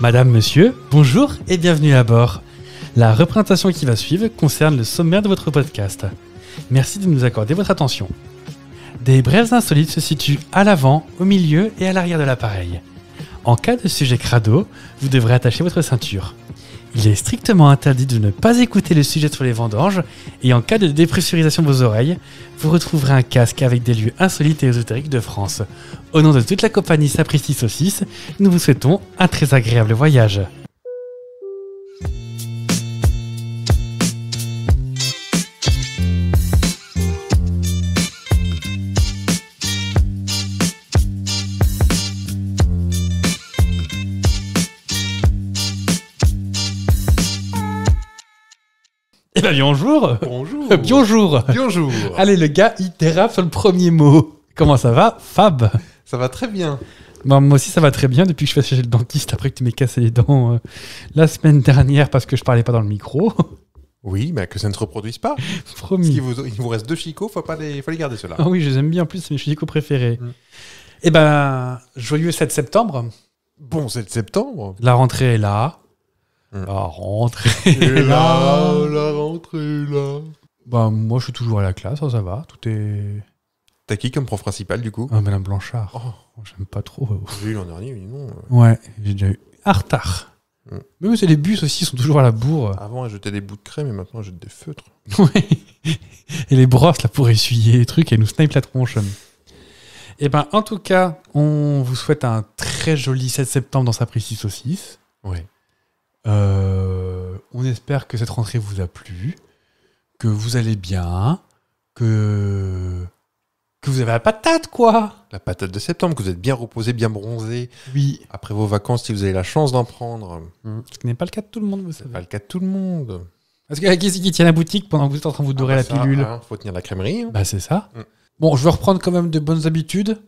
Madame, monsieur, bonjour et bienvenue à bord. La représentation qui va suivre concerne le sommaire de votre podcast. Merci de nous accorder votre attention. Des brèves insolites se situent à l'avant, au milieu et à l'arrière de l'appareil. En cas de sujet crado, vous devrez attacher votre ceinture. Il est strictement interdit de ne pas écouter le sujet sur les vendanges, et en cas de dépressurisation de vos oreilles, vous retrouverez un casque avec des lieux insolites et ésotériques de France. Au nom de toute la compagnie Sapristi Saucisse, nous vous souhaitons un très agréable voyage. Bah, bonjour. Bonjour. Euh, bonjour. Bonjour. Allez, le gars, il le premier mot. Comment ça va, Fab Ça va très bien. Bah, moi aussi, ça va très bien depuis que je suis chez le dentiste après que tu m'aies cassé les dents euh, la semaine dernière parce que je parlais pas dans le micro. Oui, mais que ça ne se reproduise pas. Promis. il vous, il vous reste deux chicots, faut pas les, faut les garder ceux-là. Ah oui, je les aime bien en plus, c'est mes chicots préférés. Mm. Eh ben, joyeux 7 septembre. Bon 7 septembre. La rentrée est là. La mm. ah, rentrée là, la rentrée là. bah, moi, je suis toujours à la classe, hein, ça, va. Tout est. T'as qui comme prof principal du coup Ah, Madame Blanchard. Oh. oh j'aime pas trop. J'ai eu l'an dernier, non. Ouais, j'ai déjà eu. Artar retard. Même c'est les bus aussi, sont toujours à la bourre. Avant, elle jetait des bouts de crème et maintenant, elle des feutres. Ouais. et les brosses là pour essuyer les trucs et nous snipe la tronche. Et eh ben, en tout cas, on vous souhaite un très joli 7 septembre dans sa précise saucisse. Ouais. Euh, on espère que cette rentrée vous a plu, que vous allez bien, que que vous avez la patate, quoi La patate de septembre, que vous êtes bien reposé, bien bronzé. Oui. Après vos vacances, si vous avez la chance d'en prendre. Mmh. Ce qui n'est pas le cas de tout le monde, vous savez. pas le cas de tout le monde. Parce que y a qui tient la boutique pendant que vous êtes en train de vous dorer ah la bah pilule Il hein, Faut tenir la crèmerie. Hein. Bah c'est ça. Mmh. Bon, je veux reprendre quand même de bonnes habitudes.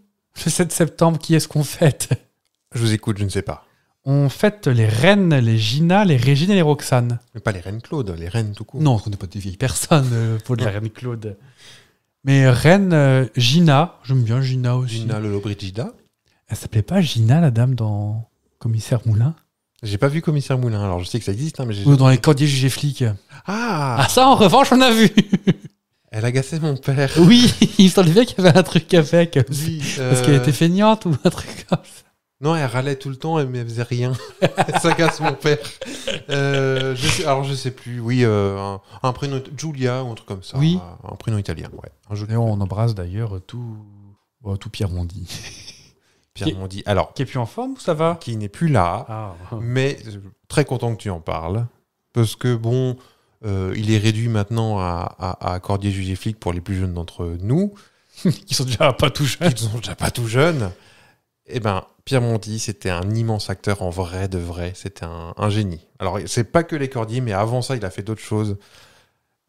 Le 7 septembre, qui est-ce qu'on fête Je vous écoute, je ne sais pas on fête les reines, les Gina, les Régine et les Roxane. Mais pas les reines Claude, les reines tout court. Non, on connaît pas des vieilles personnes euh, pour les la reine Claude. Mais reine euh, Gina, j'aime bien Gina aussi. Gina Lobrigida. Elle s'appelait pas Gina, la dame, dans Commissaire Moulin J'ai pas vu Commissaire Moulin, alors je sais que ça existe. Hein, mais Ou dans les cordiers jugés flics. Ah Ah ça, en revanche, on a vu Elle agaçait mon père. Oui, il semblait bien qu'il y avait un truc avec. Parce qu'elle euh, était feignante ou un truc comme ça. Non, elle râlait tout le temps, mais elle faisait rien. ça casse mon père. Alors, euh, je ne alors, je sais plus. Oui, euh, un, prénom. Julia, ou un truc comme ça. Oui. Un, prénom italien, Et on embrasse d'ailleurs tout, euh, tout Pierre Mondi. Pierre Alors. Qui est plus en forme ça va Qui n'est plus là. Ah. Mais très content que tu en parles. Parce que, bon, il est réduit maintenant à, à, à accordier flic pour les plus jeunes d'entre nous. qui sont déjà pas tout jeunes. Qui sont déjà pas tout jeunes. Eh ben, Pierre Monti, c'était un immense acteur en vrai de vrai. C'était un, génie. Alors, c'est pas que les cordiers, mais avant ça, il a fait d'autres choses.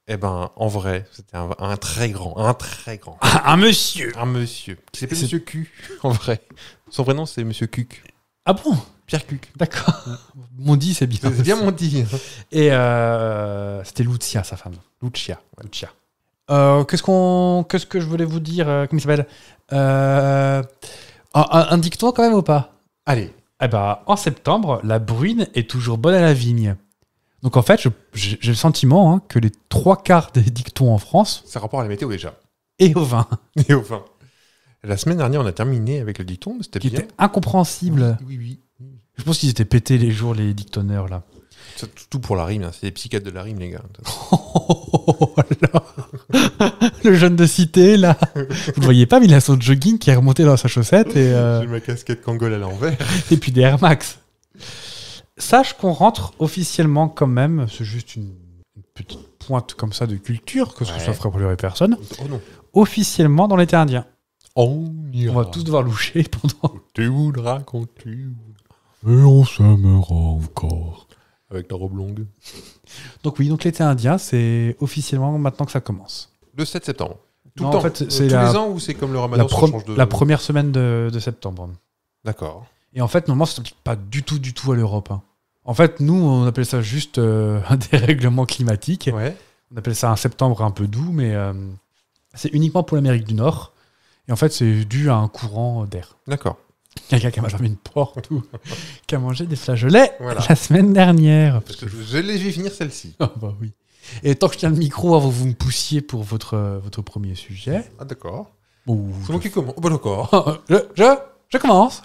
Eh ben, en vrai, c'était un, très grand, un très grand. Ah, un monsieur Un monsieur. C'est Monsieur Q, en vrai. Son prénom, c'est Monsieur Cuc. Ah bon Pierre Cuc. D'accord. Mondi, c'est bien. C'est bien Mondi. Hein. Et euh, c'était Lucia, sa femme. Lucia. Euh, qu'est-ce qu'on, que je voulais vous dire euh, Comment il s'appelle un ah, ah, dicton quand même ou pas Allez. Eh ben, en septembre, la bruine est toujours bonne à la vigne. Donc en fait, j'ai le sentiment hein, que les trois quarts des dictons en France. ça rapport à la météo déjà. Et au vin. Et au vin. La semaine dernière, on a terminé avec le dicton, c'était Qui incompréhensible. Oui, oui. Je pense qu'ils étaient pétés les jours, les dictonneurs, là tout pour la rime, hein. c'est les psychiatres de la rime, les gars. Oh, le jeune de cité, là. Vous ne voyez pas, mais il a son jogging qui est remonté dans sa chaussette. et euh, J'ai ma casquette Kangol à l'envers. et puis des Air Max. Sache qu'on rentre officiellement quand même, c'est juste une petite pointe comme ça de culture, que ce ça ferait pour personne, oh non. officiellement dans l'été indien. On, va tous devoir loucher pendant. Tu voudras quand tu. Mais on s'aimera encore. Avec la robe longue. donc oui, donc l'été indien, c'est officiellement maintenant que ça commence. Le 7 septembre. Tout le temps. En fait, euh, c'est la... les ou c'est comme le ramadan la, première semaine de, septembre. D'accord. Et en fait, normalement, ça ne pas du tout, du tout à l'Europe. Hein. En fait, nous, on appelle ça juste euh, un dérèglement climatique. On appelle ça un septembre un peu doux, mais euh, c'est uniquement pour l'Amérique du Nord. Et en fait, c'est dû à un courant d'air. D'accord. Quelqu'un qui a fermé une porte ou qui a mangé des flageolets la semaine dernière. je vais finir celle-ci. Ah, bah oui. Et tant que je tiens le micro, avant hein, que vous me poussiez pour votre, euh, votre premier sujet. Ah d'accord. Bon, je... qui commence. Oh, bon bah, d'accord. Ah, je, je, je commence.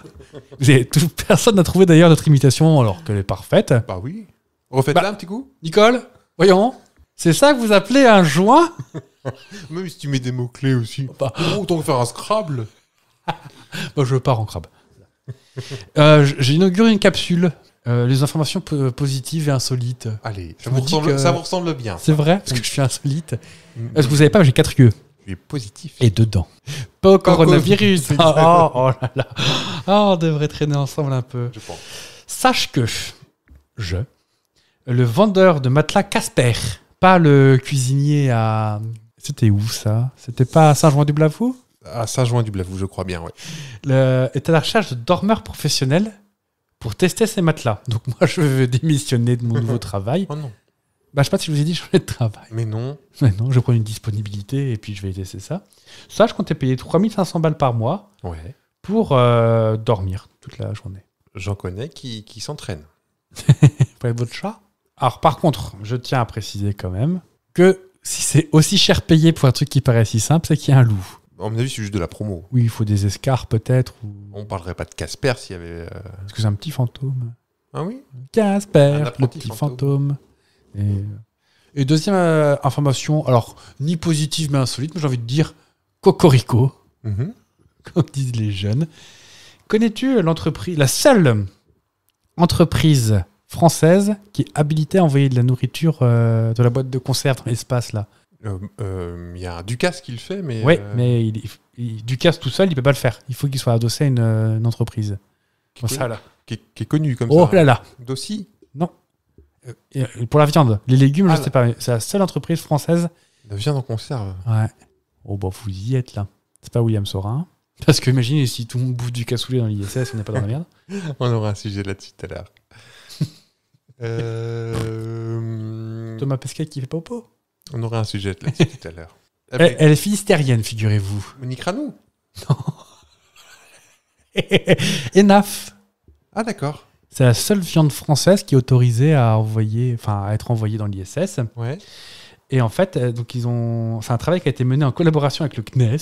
personne n'a trouvé d'ailleurs notre imitation alors qu'elle est parfaite. Bah oui. Refaites-la bah, un petit coup. Nicole, voyons. C'est ça que vous appelez un joint Même si tu mets des mots-clés aussi. Oh, autant que faire un Scrabble. bah, je pars en crabe euh, J'ai inauguré une capsule. Euh, les informations positives et insolites. Allez, ça, vous ressemble, ça ressemble bien. C'est vrai, parce que je suis insolite. Mm. Est-ce que vous avez pas, j'ai quatre yeux. Je suis positif. Et dedans. Pas au coronavirus. Ah, oh, oh, là là. Ah, on devrait traîner ensemble un peu. Je pense. Sache que je, le vendeur de matelas Casper, pas le cuisinier à. C'était où ça C'était pas à saint jean du blafou à saint jean du vous je crois bien, oui. Le, est à la recherche de dormeurs professionnels pour tester ces matelas. Donc moi, je veux démissionner de mon nouveau travail. Oh non. Bah, je sais pas si je vous ai dit, je voulais de travail. Mais non. Mais non, je prends une disponibilité et puis je vais tester ça. Ça, je comptais payer 3500 balles par mois ouais. pour euh, dormir toute la journée. J'en connais qui, qui s'entraînent. Vous votre chat Alors, par contre, je tiens à préciser quand même que si c'est aussi cher payé pour un truc qui paraît si simple, c'est qu'il y a un loup. En mon avis, c'est juste de la promo. Oui, il faut des escarres peut-être. On On parlerait pas de Casper s'il y avait. Euh, Parce que c'est un petit fantôme. Ah oui Casper, le petit fantôme. Euh, Et, deuxième euh, information, alors ni positive mais insolite, mais j'ai envie de dire Cocorico, mhm. comme disent les jeunes. Connais-tu l'entreprise, la seule entreprise française qui est habilitée à envoyer de la nourriture de la boîte de conserve dans l'espace là euh, euh, il y a un Ducasse qui le fait, mais. ouais euh, mais il, Ducasse tout seul, il peut pas le faire. Il faut qu'il soit adossé à une, entreprise. comme ça, là. Qui, est, connue comme oh ça. Oh là là Dossi Non. pour la viande, les légumes, je ne ah. sais pas, c'est la seule entreprise française. La viande en conserve Ouais. Oh bah, vous y êtes là. C'est pas William Sorin. Parce que imaginez si tout le monde bouffe du cassoulet dans l'ISS, on n'est pas dans la merde. on aura un sujet là-dessus tout à l'heure. Thomas Pesquet qui fait pas au pot on aurait un sujet là tout à l'heure. Elle, est finistérienne, figurez-vous. Monique Ranou Non. Enaf. Ah d'accord. C'est la seule viande française qui est autorisée à envoyer, enfin à être envoyée dans l'ISS. Ouais. Et en fait, euh, donc ils ont, c'est un travail qui a été mené en collaboration avec le CNES,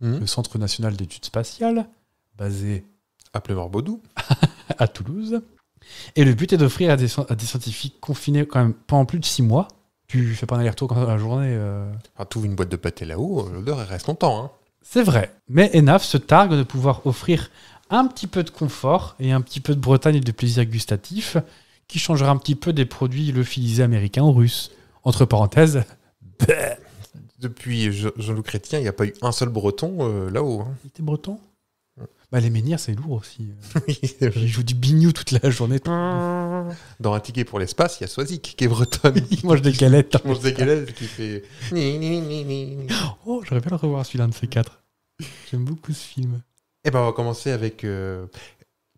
hmm. le Centre national d'études spatiales, basé à Pleuvoir-Baudou, à Toulouse. Et le but est d'offrir à, des, scientifiques confinés quand même pendant plus de six mois tu fais pas un aller-retour dans la journée. Euh. Enfin, tu une boîte de pâté là-haut, euh, l'odeur elle reste longtemps. Hein. C'est vrai. Mais Enaf se targue de pouvoir offrir un petit peu de confort et un petit peu de Bretagne et de plaisir gustatif qui changera un petit peu des produits lyophilisés américains ou russes. Entre parenthèses, bah. depuis Jean-Luc Chrétien, il n'y a pas eu un seul breton euh, là-haut. Hein. Il était breton bah, Les menhirs, c'est lourd aussi. Je joue du bignou toute la journée. Mmh. Dans Un ticket pour l'espace, il y a Swazik qui est bretonne. Il mange des galettes. Il mange des galettes qui fait. oh, j'aurais bien le revoir celui-là de ces quatre. J'aime beaucoup ce film. Eh ben, on va commencer avec. Euh,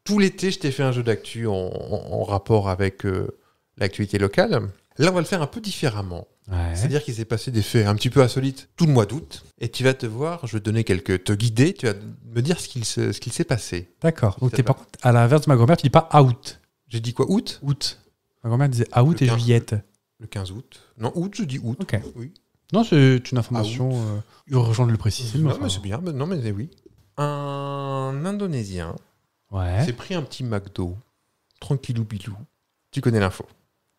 tout l'été, je t'ai fait un jeu d'actu en, rapport avec euh, l'actualité locale. Là, on va le faire un peu différemment. C'est-à-dire qu'il s'est passé des faits un petit peu insolites tout le mois d'août. Et tu vas te voir, je vais te donner quelques. te guider, tu vas me dire ce qu'il s'est passé. D'accord. es par contre, à l'inverse de ma grand-mère, tu dis pas out. J'ai dit quoi Août Août. Ma grand-mère disait août et juillet. Le 15 août. Non, août, je dis août. Ok. Oui. Non, c'est une information euh, urgente le préciser. Non, mais c'est bien. non, mais oui. Un Indonésien ouais. s'est pris un petit McDo, tranquillou bilou. Tu connais l'info.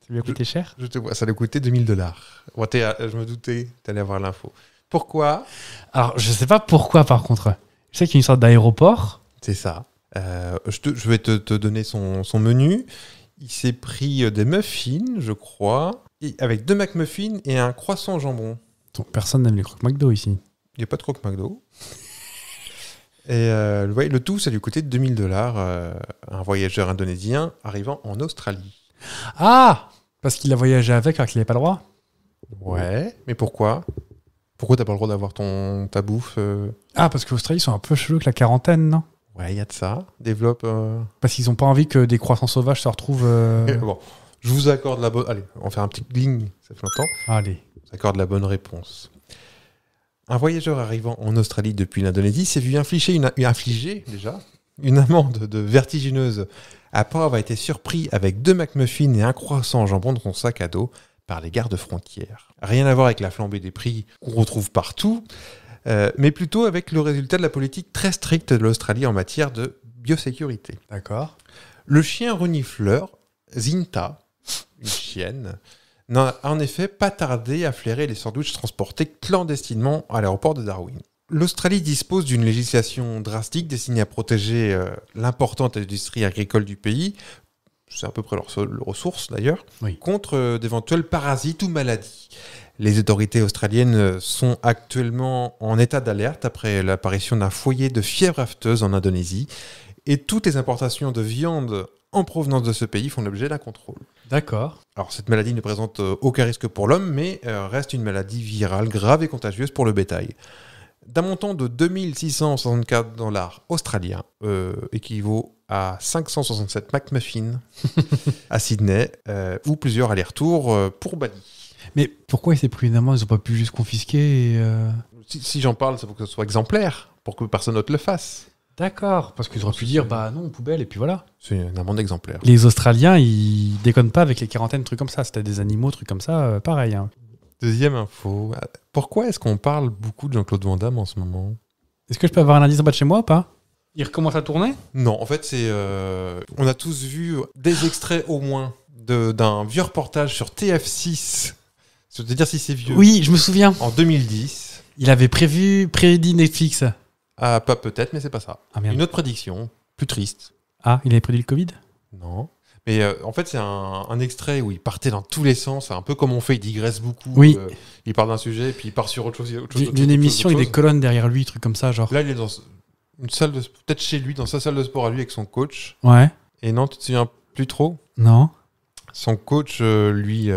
Ça lui a coûté cher je te vois, ça lui a coûté 2000 dollars. Euh, je me doutais, allais avoir l'info. Pourquoi Alors, je sais pas pourquoi par contre. Je sais qu'il y a une sorte d'aéroport. C'est ça. Euh, je, vais te, donner son, menu. Il s'est pris euh, des muffins, je crois, avec deux McMuffins et un croissant jambon. Donc, personne n'aime les croque McDo ici. Il n'y a pas de croque McDo. et euh, le tout, ça lui coûtait 2000 dollars. un voyageur indonésien arrivant en Australie. Ah Parce qu'il a voyagé avec alors qu'il n'avait pas le droit Ouais, mais pourquoi Pourquoi t'as pas le droit d'avoir ton, ta bouffe Ah, parce qu'Australie, ils sont un peu chelous que la quarantaine, non Ouais, il y a de ça. Développe. Euh. Parce qu'ils n'ont pas envie que des croissants sauvages se retrouvent. Euh. bon, je vous accorde la bonne. Allez, on va faire un petit bling, ça fait longtemps. Allez. accorde la bonne réponse. Un voyageur arrivant en Australie depuis l'Indonésie s'est vu infliger une, déjà, une amende de vertigineuse après a été surpris avec deux McMuffins et un croissant en jambon dans son sac à dos par les gardes frontières. Rien à voir avec la flambée des prix qu'on retrouve partout. Euh, mais plutôt avec le résultat de la politique très stricte de l'Australie en matière de biosécurité. D'accord. Le chien renifleur, Zinta, une chienne, n'a en effet pas tardé à flairer les sandwichs transportés clandestinement à l'aéroport de Darwin. L'Australie dispose d'une législation drastique destinée à protéger euh, l'importante industrie agricole du pays, c'est à peu près leur seule ressource d'ailleurs, contre euh, d'éventuels parasites ou maladies. Les autorités australiennes sont actuellement en état d'alerte après l'apparition d'un foyer de fièvre afteuse en Indonésie et toutes les importations de viande en provenance de ce pays font l'objet d'un contrôle. D'accord. Alors cette maladie ne présente euh, aucun risque pour l'homme, mais euh, reste une maladie virale grave et contagieuse pour le bétail. D'un montant de 2664 dollars australiens, euh, équivaut à 567 McMuffin à Sydney, euh, ou plusieurs allers-retours pour Bali. Mais pourquoi ces prix, ils n'ont pas pu juste confisquer et, euh, Si, j'en parle, c'est pour que ce soit exemplaire, pour que personne d'autre le fasse. D'accord, parce qu'ils auraient pu dire, bah non, poubelle, et puis voilà. C'est un amende exemplaire. Les Australiens, ils déconnent pas avec les quarantaines, trucs comme ça. C'était des animaux, trucs comme ça, euh, pareil. Hein. Deuxième info. Pourquoi est-ce qu'on parle beaucoup de Jean-Claude Van Damme en ce moment Est-ce que je peux avoir un indice en bas de chez moi ou pas Il recommence à tourner Non, en fait, c'est. Euh, on a tous vu des extraits au moins d'un vieux reportage sur TF6 c'est à dire si c'est vieux. Oui, je me souviens. En 2010. Il avait prévu, prédit Netflix. Ah, pas peut-être, mais c'est pas ça. Ah, une autre prédiction, plus triste. Ah, il avait prédit le Covid Non. Mais euh, en fait, c'est un, extrait où il partait dans tous les sens, un peu comme on fait, il digresse beaucoup. Oui. Euh, il parle d'un sujet, puis il part sur autre chose. D'une émission, il a des colonnes derrière lui, truc comme ça, genre. Là, il est dans une salle de. Peut-être chez lui, dans sa salle de sport à lui, avec son coach. Ouais. Et non, tu te souviens plus trop Non. Son coach, euh, lui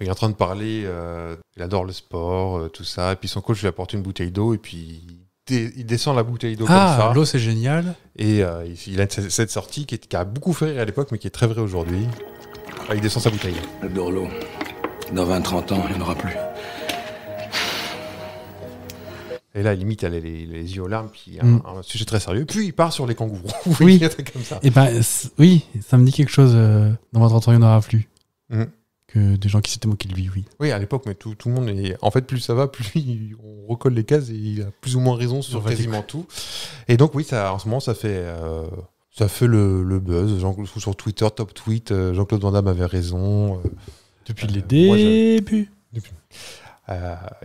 il est en train de parler, euh, il adore le sport, euh, tout ça. Et puis son coach lui apporte une bouteille d'eau et puis il, descend la bouteille d'eau comme ah, ça. L'eau, c'est génial. Et euh, il a cette sortie qui, a beaucoup fait à l'époque, mais qui est très vraie aujourd'hui. Ah, il descend sa bouteille. J'adore l'eau. Dans 20-30 ans, il n'y en aura plus. Et là, limite, elle a les, yeux aux larmes, puis mm. un, sujet très sérieux. Puis il part sur les kangourous. Oui, comme ça. Et eh ben, oui, ça me dit quelque chose. dans votre 30 ans, il n'y en aura plus. Mm que des gens qui s'étaient moqués de lui, oui. Oui, à l'époque, mais tout, tout, le monde est. En fait, plus ça va, plus on recolle les cases et il a plus ou moins raison sur quasiment tout. Et donc, oui, ça, en ce moment, ça fait. Euh, ça fait le, buzz, Jean sur Twitter, top tweet, euh, Jean-Claude Van Damme avait raison. Euh, Depuis les débuts. Depuis.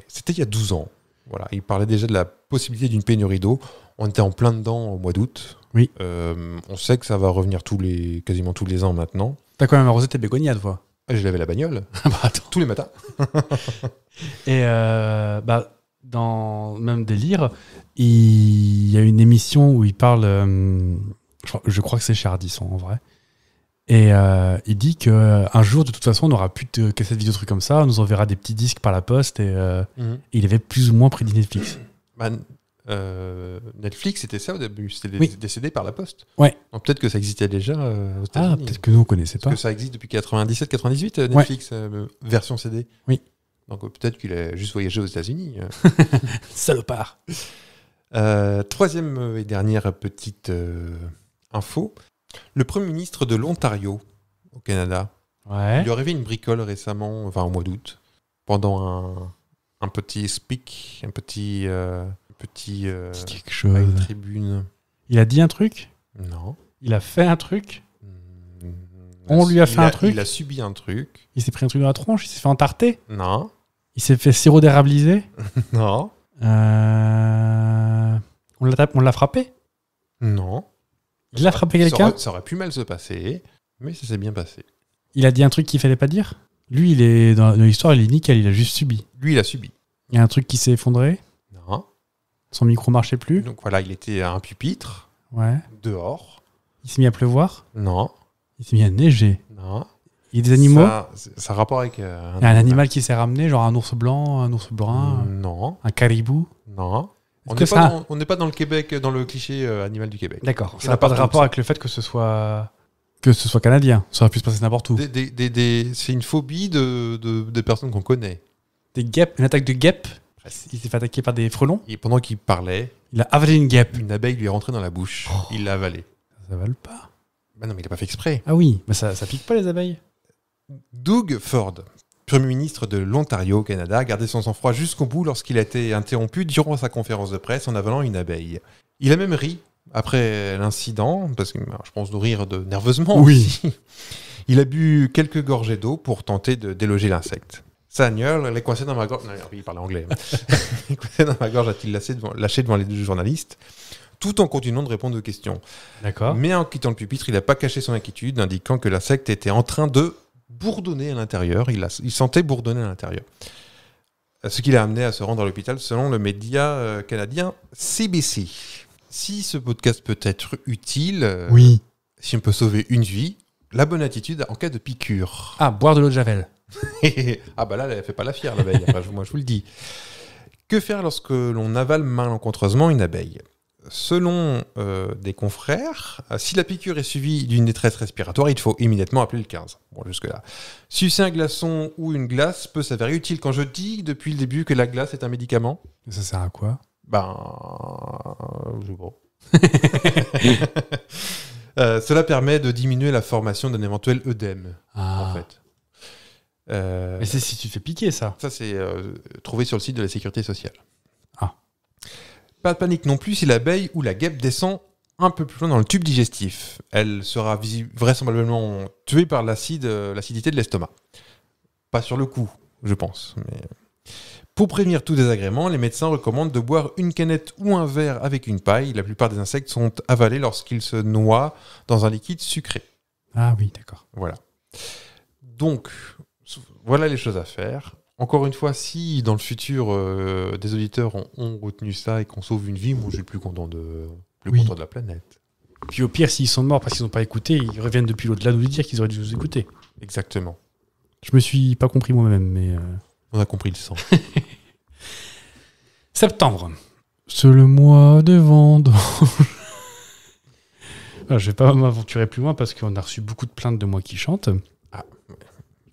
C'était il y a 12 ans. Voilà, il parlait déjà de la possibilité d'une pénurie d'eau. On était en plein dedans au mois d'août. Oui. on sait que ça va revenir tous les, quasiment tous les ans maintenant. T'as quand même arrosé tes bégonias, toi. Je lavé la bagnole bah, tous les matins. et euh, bah, dans même délire, il y a une émission où il parle, euh, je, crois, que c'est Chardisson en vrai, et euh, il dit que un jour, de toute façon, on n'aura plus de cette vidéo, truc comme ça, on nous enverra des petits disques par la poste, et, mhm. il avait plus ou moins pris Netflix. Bah, euh, Netflix, c'était ça au début, c'était des CD par la Poste. Ouais. peut-être que ça existait déjà euh, aux ah, États-Unis. Ah, peut-être que nous on connaissait pas. que ça existe depuis 97-98 euh, Netflix version CD. Oui. Donc peut-être qu'il a juste voyagé aux États-Unis. Salopard. troisième et dernière petite info. Le Premier ministre de l'Ontario au Canada. Ouais. Il lui rêvé une bricole récemment, enfin au mois d'août, pendant un, un, petit speak, un petit petit, euh, quelque chose. une tribune. Il a dit un truc Non. Il a fait un truc mm, On lui a fait un truc Il a subi un truc. Il s'est pris un truc dans la tronche Il s'est fait entarter Non. Il s'est fait sirop d'érabliser Non. Euh, on l'a frappé Non. Il l'a frappé quelqu'un Ça aurait pu mal se passer, mais ça s'est bien passé. Il a dit un truc qu'il fallait pas dire Lui, il est dans l'histoire, il est nickel, il a juste subi. Lui, il a subi. Il y a un truc qui s'est effondré son micro marchait plus. Donc voilà, il était à un pupitre. Ouais. Dehors. Il s'est mis à pleuvoir Non. Il s'est mis à neiger Non. Il y a des animaux Ça, a rapport avec. Euh, un, un animal qui s'est ramené, genre un ours blanc, un ours brun, Non. un caribou Non. On n'est pas, dans- pas dans le Québec, euh, dans le cliché euh, animal du Québec. D'accord. Ça n'a pas de rapport avec le fait que ce soit que ce soit canadien. Ça aurait pu se passer n'importe où. Des- des- des- C'est une phobie de, de- des personnes qu'on connaît. Des guêpes, une attaque de guêpes il s'est fait attaquer par des frelons Et pendant qu'il parlait, il a avalé une guêpe. une abeille lui est rentrée dans la bouche. Oh. Il l'a avalée. Ça s'avale pas. Mais bah non, mais il n'a pas fait exprès. Ah oui, mais ça, pique pas les abeilles. Doug Ford, Premier ministre de l'Ontario au Canada, a gardé son sang-froid jusqu'au bout lorsqu'il a été interrompu durant sa conférence de presse en avalant une abeille. Il a même ri après l'incident, parce que bah, je pense nous rire de nerveusement. Oui. Il a bu quelques gorgées d'eau pour tenter de déloger l'insecte sa gueule, elle est coincée dans ma gorge. Non, il parlait anglais. elle est coincée dans ma gorge, a-t-il lâché devant, les deux journalistes tout en continuant de répondre aux questions. D'accord. Mais en quittant le pupitre, il n'a pas caché son inquiétude, indiquant que la secte était en train de bourdonner à l'intérieur. Il, il, sentait bourdonner à l'intérieur. Ce qui l'a amené à se rendre à l'hôpital, selon le média euh, canadien CBC. Si ce podcast peut être utile, euh, oui. si on peut sauver une vie, la bonne attitude en cas de piqûre. Ah, boire de l'eau de javel. ah bah là, elle fait pas la fière l'abeille, enfin, moi je vous le dis. Que faire lorsque l'on avale malencontreusement une abeille Selon euh, des confrères, euh, si la piqûre est suivie d'une détresse respiratoire, il faut immédiatement appeler le 15. Bon, jusque-là. Sucer un glaçon ou une glace peut s'avérer utile. Quand je dis depuis le début que la glace est un médicament. Ça sert à quoi Ben. Je euh, cela permet de diminuer la formation d'un éventuel œdème, ah. Euh, mais c'est si tu te fais piquer, ça. Ça, c'est euh, trouvé sur le site de la sécurité sociale. Ah. Pas de panique non plus si l'abeille ou la guêpe descend un peu plus loin dans le tube digestif. Elle sera vraisemblablement tuée par l'acide, euh, l'acidité de l'estomac. Pas sur le coup, je pense. Mais... Pour prévenir tout désagrément, les médecins recommandent de boire une canette ou un verre avec une paille. La plupart des insectes sont avalés lorsqu'ils se noient dans un liquide sucré. Ah oui, d'accord. Voilà. Donc, voilà les choses à faire. Encore une fois, si dans le futur euh, des auditeurs ont, retenu ça et qu'on sauve une vie, moi je suis plus content de, de la planète. Puis au pire, s'ils sont morts parce qu'ils n'ont pas écouté, ils reviennent depuis l'au-delà nous dire qu'ils auraient dû nous écouter. Exactement. Je me suis pas compris moi-même, mais. Euh, On a compris le sens. Septembre. C'est le mois de vendanges. Ah, je vais pas m'aventurer plus loin parce qu'on a reçu beaucoup de plaintes de moi qui chante.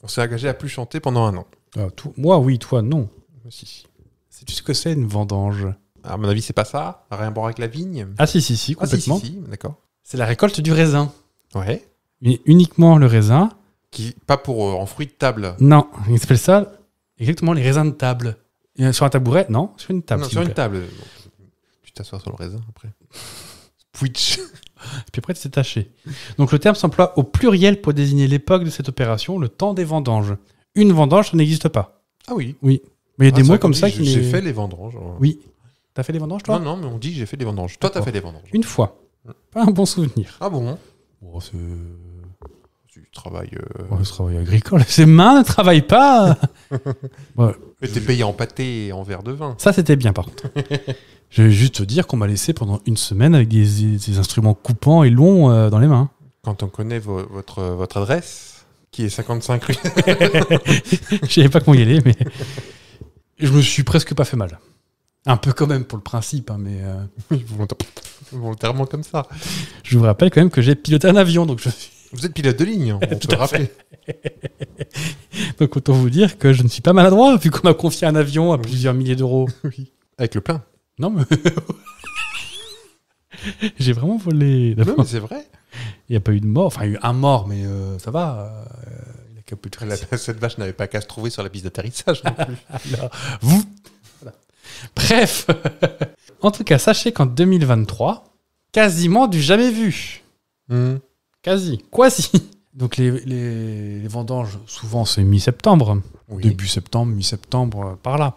On s'est engagé à plus chanter pendant un an. Ah, moi, oui, toi, non. Si. Sais-tu ce que c'est une vendange ah, À mon avis, c'est pas ça. Rien voir avec la vigne. Ah, si, si, si, ah, complètement. si, si, d'accord. C'est la récolte du raisin. Ouais. Mais uniquement le raisin. Qui, pas pour euh, en fruit de table. Non, Il s'appelle ça exactement les raisins de table. Euh, sur un tabouret Non, sur une table. Non, sur une table. tu t'assois sur le raisin après. Twitch. Et puis après, de taché. Donc le terme s'emploie au pluriel pour désigner l'époque de cette opération, le temps des vendanges. Une vendange, ça n'existe pas. Ah oui Oui. Mais il y a des ah, mots comme ça qui. J'ai fait les vendanges. Oui. T'as fait les vendanges, toi Non, non, mais on dit j'ai fait les vendanges. Toi, t'as fait les vendanges. Une fois. Mm. Pas un bon souvenir. Ah bon oh, tu c'est du travail. travail agricole. Ses mains ne travaillent pas. ouais. t'es payé en pâté et en verre de vin. Ça, c'était bien, par contre. Je vais juste te dire qu'on m'a laissé pendant une semaine avec des, instruments coupants et longs euh, dans les mains. Quand on connaît votre, adresse, qui est 55 rue. Je savais pas comment y aller, mais je me suis presque pas fait mal. Un peu quand même pour le principe, hein, mais. Euh, volontairement comme ça. Je vous rappelle quand même que j'ai piloté un avion, donc je Vous êtes pilote de ligne, on peut rappeler. donc autant vous dire que je ne suis pas maladroit, vu qu'on m'a confié un avion à plusieurs milliers d'euros. Oui. Avec le plein. Non, mais. J'ai vraiment volé. Non, mais c'est vrai. Il n'y a pas eu de mort. Enfin, il y a eu un mort, mais euh, ça va. Euh, il a capturé Cette vache n'avait pas qu'à se trouver sur la piste d'atterrissage vous Bref. en tout cas, sachez qu'en 2023, quasiment du jamais vu. Hmm. Quasi. Quasi. Donc les, les, vendanges, souvent c'est mi-septembre, début septembre, mi-septembre, euh, par là.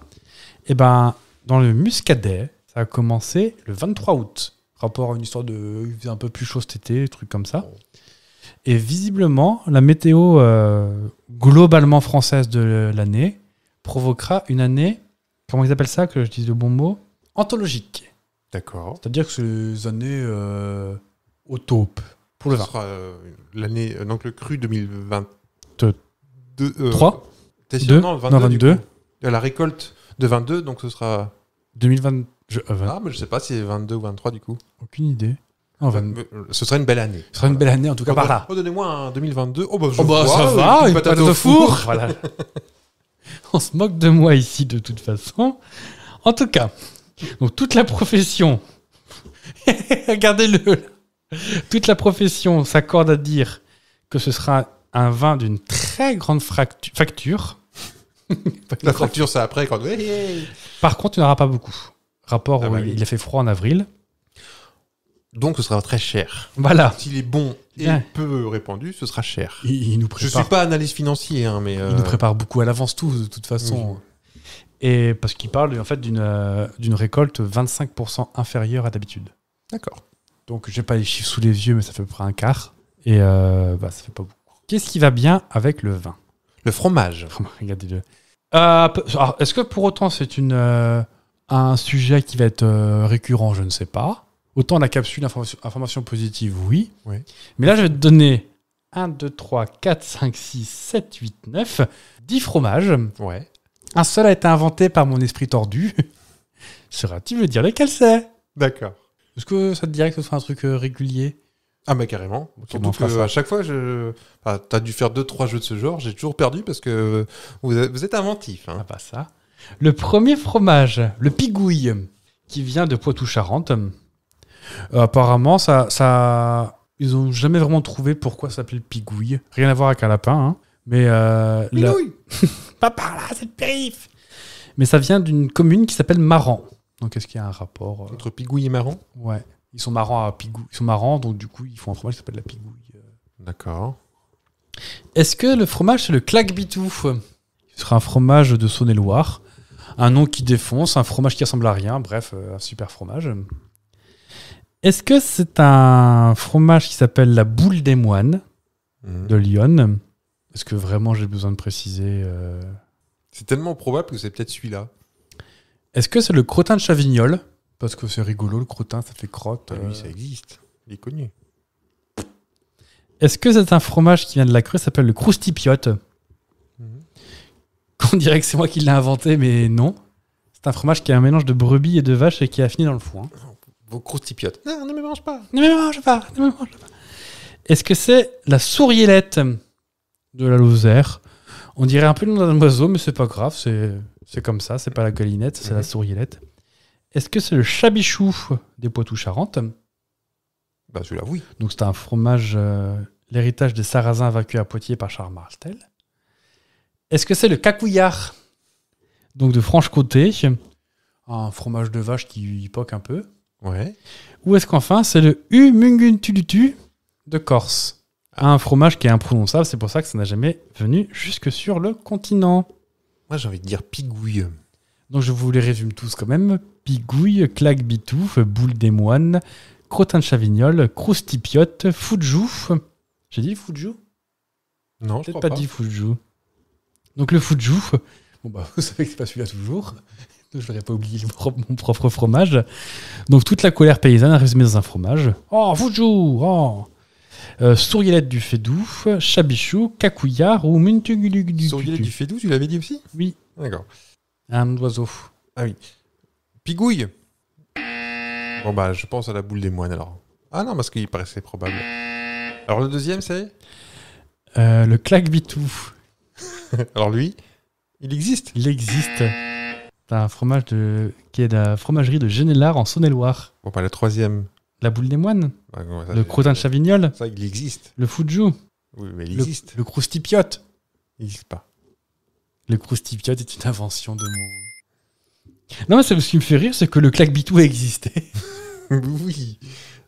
Et eh ben dans le Muscadet. Ça a commencé le 23 août. Rapport à une histoire de. Il faisait un peu plus chaud cet été, trucs comme ça. Et visiblement, la météo euh, globalement française de l'année provoquera une année, comment ils appellent ça, que je dise le bon mot, anthologique. D'accord. C'est-à-dire que les années euh, au taupe pour le vin. Ce sera euh, l'année, donc le cru 2022. 3 Non, 22. La récolte de 22, donc ce sera. 2020. Je, euh, Ah, mais je sais pas si c'est 22 ou 23 du coup. Aucune idée. Euh, ce sera une belle année. Ce sera une belle année en tout cas par là. Donnez-moi un 2022. Oh bah, oh, bah ça va, une, patate, au four. On se moque de moi ici de toute façon. En tout cas, donc toute la profession, regardez-le, toute la profession s'accorde à dire que ce sera un vin d'une très grande facture la fracture, c'est après. Quand... Par contre, il n'y en pas beaucoup. Rapport ah bah il a fait froid en avril. Donc, ce sera très cher. Voilà. S'il est bon et peu répandu, ce sera cher. Je ne suis pas analyste financier, hein, mais. Il nous euh, prépare beaucoup à l'avance, tout, de toute façon. Et parce qu'il parle en fait d'une euh, récolte 25% inférieure à d'habitude. D'accord. Donc, je n'ai pas les chiffres sous les yeux, mais ça fait à peu près un quart. Et euh, bah, ça fait pas beaucoup. Qu'est-ce qui va bien avec le vin le fromage. Euh, est-ce que pour autant c'est euh, un sujet qui va être euh, récurrent Je ne sais pas. Autant la capsule information, information positive, oui. Mais là, je vais te donner 1, 2, 3, 4, 5, 6, 7, 8, 9, 10 fromages. Ouais. Un seul a été inventé par mon esprit tordu. sera tu me dire lequel c'est D'accord. Est-ce que ça te dirait que ce soit un truc régulier ah mais carrément. Surtout que à chaque fois, je... as t'as dû faire 2-3 jeux de ce genre, j'ai toujours perdu parce que vous, êtes inventif. Hein. Ah bah, ça. Le premier fromage, le pigouille, qui vient de Poitou-Charentes. Euh, apparemment, ça, ça, ils ont jamais vraiment trouvé pourquoi ça s'appelle pigouille. Rien à voir avec un lapin, hein. Mais euh, pas par là, c'est le Mais ça vient d'une commune qui s'appelle Maran. Donc est-ce qu'il y a un rapport euh, entre pigouille et Maran Ouais. Ils sont marrants à sont marrants, donc du coup, ils font un fromage qui s'appelle la Pigouille. D'accord. Est-ce que le fromage, c'est le claque bitouf Ce sera un fromage de Saône-et-Loire. Un nom qui défonce, un fromage qui ressemble à rien. Bref, euh, un super fromage. Est-ce que c'est un fromage qui s'appelle la boule des moines mhm. de Lyon Est-ce que vraiment j'ai besoin de préciser euh, C'est tellement probable que c'est peut-être celui-là. Est-ce que c'est le crottin de Chavignol parce que c'est rigolo, le crottin, ça fait crotte. Oui, ah, euh. ça existe. Il est connu. Est-ce que c'est un fromage qui vient de la crue s'appelle le croustipiote mhm. On dirait que c'est moi qui l'ai inventé, mais non. C'est un fromage qui est un mélange de brebis et de vaches et qui a fini dans le foin. Hein. Vos croustipiotes. Non, ne me mange pas. Ne mange pas. Ne mange pas. Est-ce que c'est la sourielette de la Lozère On dirait un peu le nom d'un oiseau, mais c'est pas grave. C'est comme ça. C'est pas la galinette, c'est la mhm. sourielette. Est-ce que c'est le chabichou des Poitou-Charentes Bah je l'avoue, oui. Donc c'est un fromage, euh, l'héritage des Sarrasins vaincus à Poitiers par Charles Martel. Est-ce que c'est le cacouillard Donc de Franche-Comté, un fromage de vache qui poque un peu. Ouais. Ou est-ce qu'enfin c'est le tu de Corse ah. un fromage qui est imprononçable, c'est pour ça que ça n'a jamais venu jusque sur le continent. Moi j'ai envie de dire pigouille. Donc je vous les résume tous quand même. Bigouille, Claque Bitouf, Boule des Moines, Crottin de Chavignol, Croustipiote, Foudjou. J'ai dit Foudjou Non, je pas. dit Foudjou. Donc le Foudjou. Bon, bah, vous savez que c'est pas celui-là toujours. Je n'aurais pas oublier mon propre fromage. Donc toute la colère paysanne résumée dans un fromage. Oh, Foudjou Oh euh, du Fédouf, Chabichou, Cacouillard ou Muntugulugu. du Fédouf, tu l'avais dit aussi Oui. D'accord. Un oiseau. Ah oui. Pigouille. Bon bah je pense à la boule des moines alors. Ah non parce qu'il paraissait probable. Alors le deuxième c'est euh, Le claque-bitou. alors lui, il existe Il existe. T'as un fromage de... qui est de la fromagerie de Genellar en Saône-et-Loire. Bon bah le troisième. La boule des moines ah, Le crottin de Chavignol Ça il existe. Le foudjou Oui mais il existe. Le, le croustipiote Il n'existe pas. Le croustipiote est une invention de mon... Non, mais ce qui me fait rire, c'est que le claque-bitou a existé. oui.